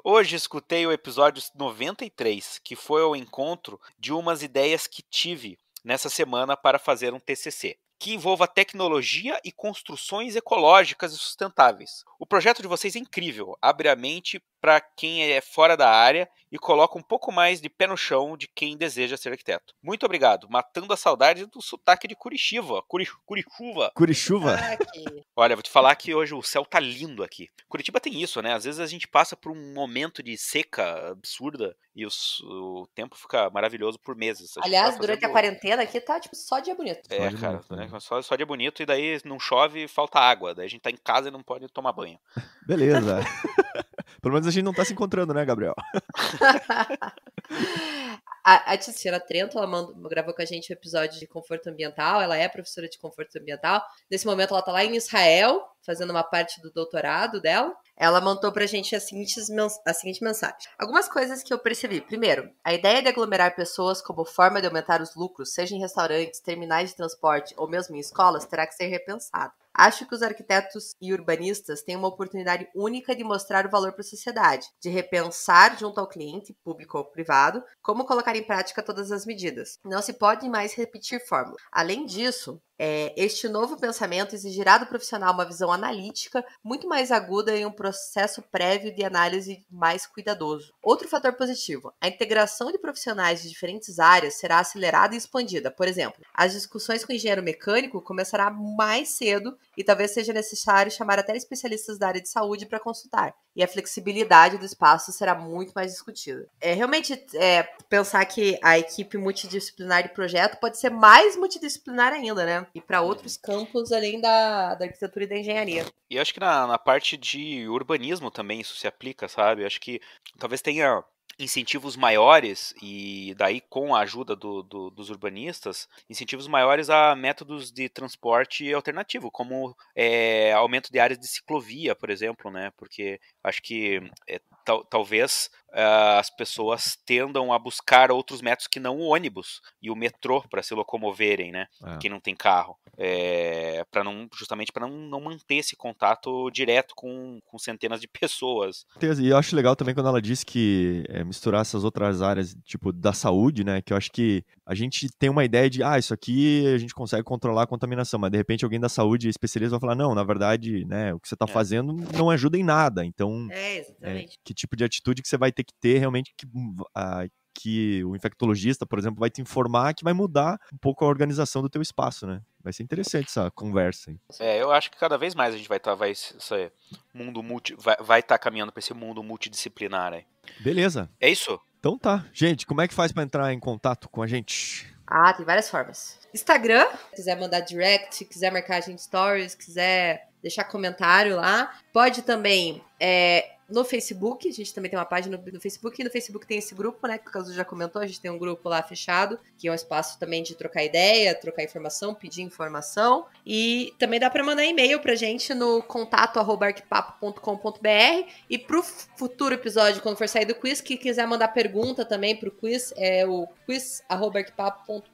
Hoje escutei o episódio 93, que foi ao encontro de umas ideias que tive nessa semana para fazer um TCC que envolva tecnologia e construções ecológicas e sustentáveis. O projeto de vocês é incrível, abre a mente para quem é fora da área e coloca um pouco mais de pé no chão de quem deseja ser arquiteto. Muito obrigado, matando a saudade do sotaque de Curitiba. Curi, Curichuva. Curichuva. Ah, Olha, vou te falar que hoje o céu tá lindo aqui. Curitiba tem isso, né? Às vezes a gente passa por um momento de seca absurda e os, o tempo fica maravilhoso por meses. Aliás, tá durante a quarentena aqui tá tipo só dia bonito. É, cara, né? Né? só, só dia bonito e daí não chove e falta água. Daí a gente tá em casa e não pode tomar banho. Beleza. Pelo menos a gente não tá se encontrando, né, Gabriel? a, a Trento, ela mandou, gravou com a gente o um episódio de conforto ambiental, ela é professora de conforto ambiental. Nesse momento ela tá lá em Israel, fazendo uma parte do doutorado dela. Ela mandou pra gente a seguinte, a seguinte mensagem. Algumas coisas que eu percebi. Primeiro, a ideia de aglomerar pessoas como forma de aumentar os lucros, seja em restaurantes, terminais de transporte ou mesmo em escolas, terá que ser repensada. Acho que os arquitetos e urbanistas têm uma oportunidade única de mostrar o valor para a sociedade, de repensar junto ao cliente, público ou privado, como colocar em prática todas as medidas. Não se pode mais repetir fórmula. Além disso, é, este novo pensamento exigirá do profissional uma visão analítica muito mais aguda e um processo prévio de análise mais cuidadoso. Outro fator positivo: a integração de profissionais de diferentes áreas será acelerada e expandida. Por exemplo, as discussões com o engenheiro mecânico começará mais cedo e talvez seja necessário chamar até especialistas da área de saúde para consultar. E a flexibilidade do espaço será muito mais discutida. É realmente é, pensar que a equipe multidisciplinar de projeto pode ser mais multidisciplinar ainda, né? e para outros campos além da, da arquitetura e da engenharia. E acho que na, na parte de urbanismo também isso se aplica, sabe? Acho que talvez tenha incentivos maiores, e daí com a ajuda do, do, dos urbanistas, incentivos maiores a métodos de transporte alternativo, como é, aumento de áreas de ciclovia, por exemplo, né? Porque acho que é, tal, talvez uh, as pessoas tendam a buscar outros métodos que não o ônibus e o metrô para se locomoverem, né? É. Quem não tem carro, é, para não justamente para não, não manter esse contato direto com, com centenas de pessoas. E eu acho legal também quando ela disse que é, misturar essas outras áreas tipo da saúde, né? Que eu acho que a gente tem uma ideia de ah isso aqui a gente consegue controlar a contaminação, mas de repente alguém da saúde especialista vai falar não, na verdade, né? O que você está é. fazendo não ajuda em nada. Então, é, é exatamente que tipo de atitude que você vai ter que ter realmente que, uh, que o infectologista, por exemplo, vai te informar que vai mudar um pouco a organização do teu espaço, né? Vai ser interessante essa conversa. Hein? É, eu acho que cada vez mais a gente vai estar tá, vai ser mundo multi, vai estar vai tá caminhando para esse mundo multidisciplinar aí. Beleza. É isso. Então tá, gente, como é que faz para entrar em contato com a gente? Ah, tem várias formas. Instagram, quiser mandar direct, quiser marcar a gente stories, quiser deixar comentário lá. Pode também é, no Facebook, a gente também tem uma página no, Facebook, e no Facebook tem esse grupo, né, que o Caso já comentou, a gente tem um grupo lá fechado, que é um espaço também de trocar ideia, trocar informação, pedir informação, e também dá para mandar e-mail pra gente no contato arquipapo.com.br e pro futuro episódio, quando for sair do quiz, que quiser mandar pergunta também pro quiz, é o quiz arquipapo.com.br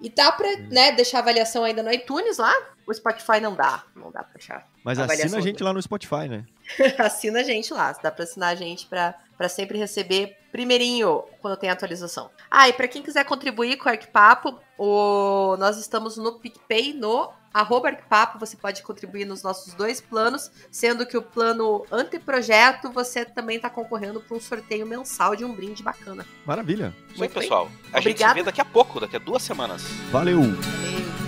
E dá para, hum. né, deixar avaliação ainda no iTunes lá, o Spotify não dá, não dá pra achar. Mas assina a gente lá no Spotify, né? assina a gente lá, dá pra assinar a gente pra, pra sempre receber primeirinho quando tem atualização. Ah, e pra quem quiser contribuir com o Arquipapo, o... nós estamos no PicPay, no arroba Arquipapo, você pode contribuir nos nossos dois planos, sendo que o plano anteprojeto, você também está concorrendo para um sorteio mensal de um brinde bacana. Maravilha. Muito Oi, pessoal. Bem. A gente se vê daqui a pouco, daqui a duas semanas. Valeu. Valeu.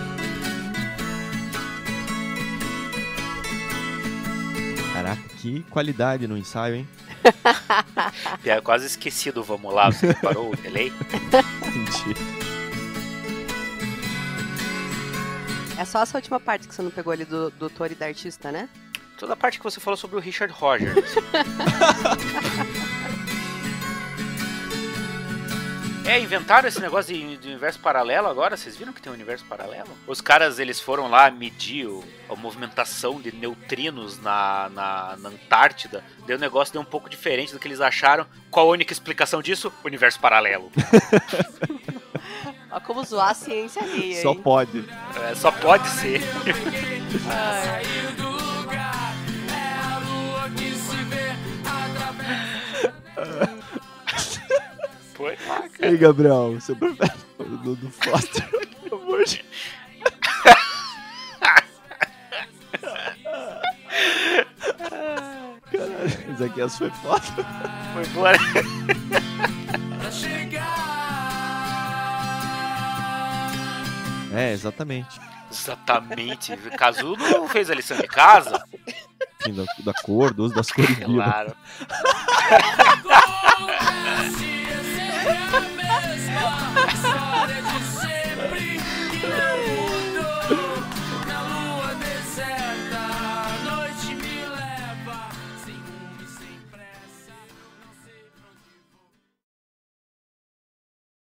Caraca, que qualidade no ensaio, hein? É, eu quase esqueci do vamos lá, você parou o delay? Entendi. É só essa última parte que você não pegou ali do doutor e da artista, né? Toda a parte que você falou sobre o Richard Rogers. É, inventaram esse negócio de, de, universo paralelo agora? Vocês viram que tem um universo paralelo? Os caras, eles foram lá medir o, a movimentação de neutrinos na, na, na Antártida. Deu um negócio, deu um pouco diferente do que eles acharam. Qual a única explicação disso? Universo paralelo. Olha como zoar a ciência ali, Só pode. É, só pode ser. Ai foi? Ah, e aí, Gabriel, seu do, do Foster, pelo amor de Caralho, isso Zaquias é foi foda. Foi embora. pra chegar. É, exatamente. Exatamente. Casu não fez a lição de casa? Sim, da, da cor, do uso das cores. Claro. I Yeah,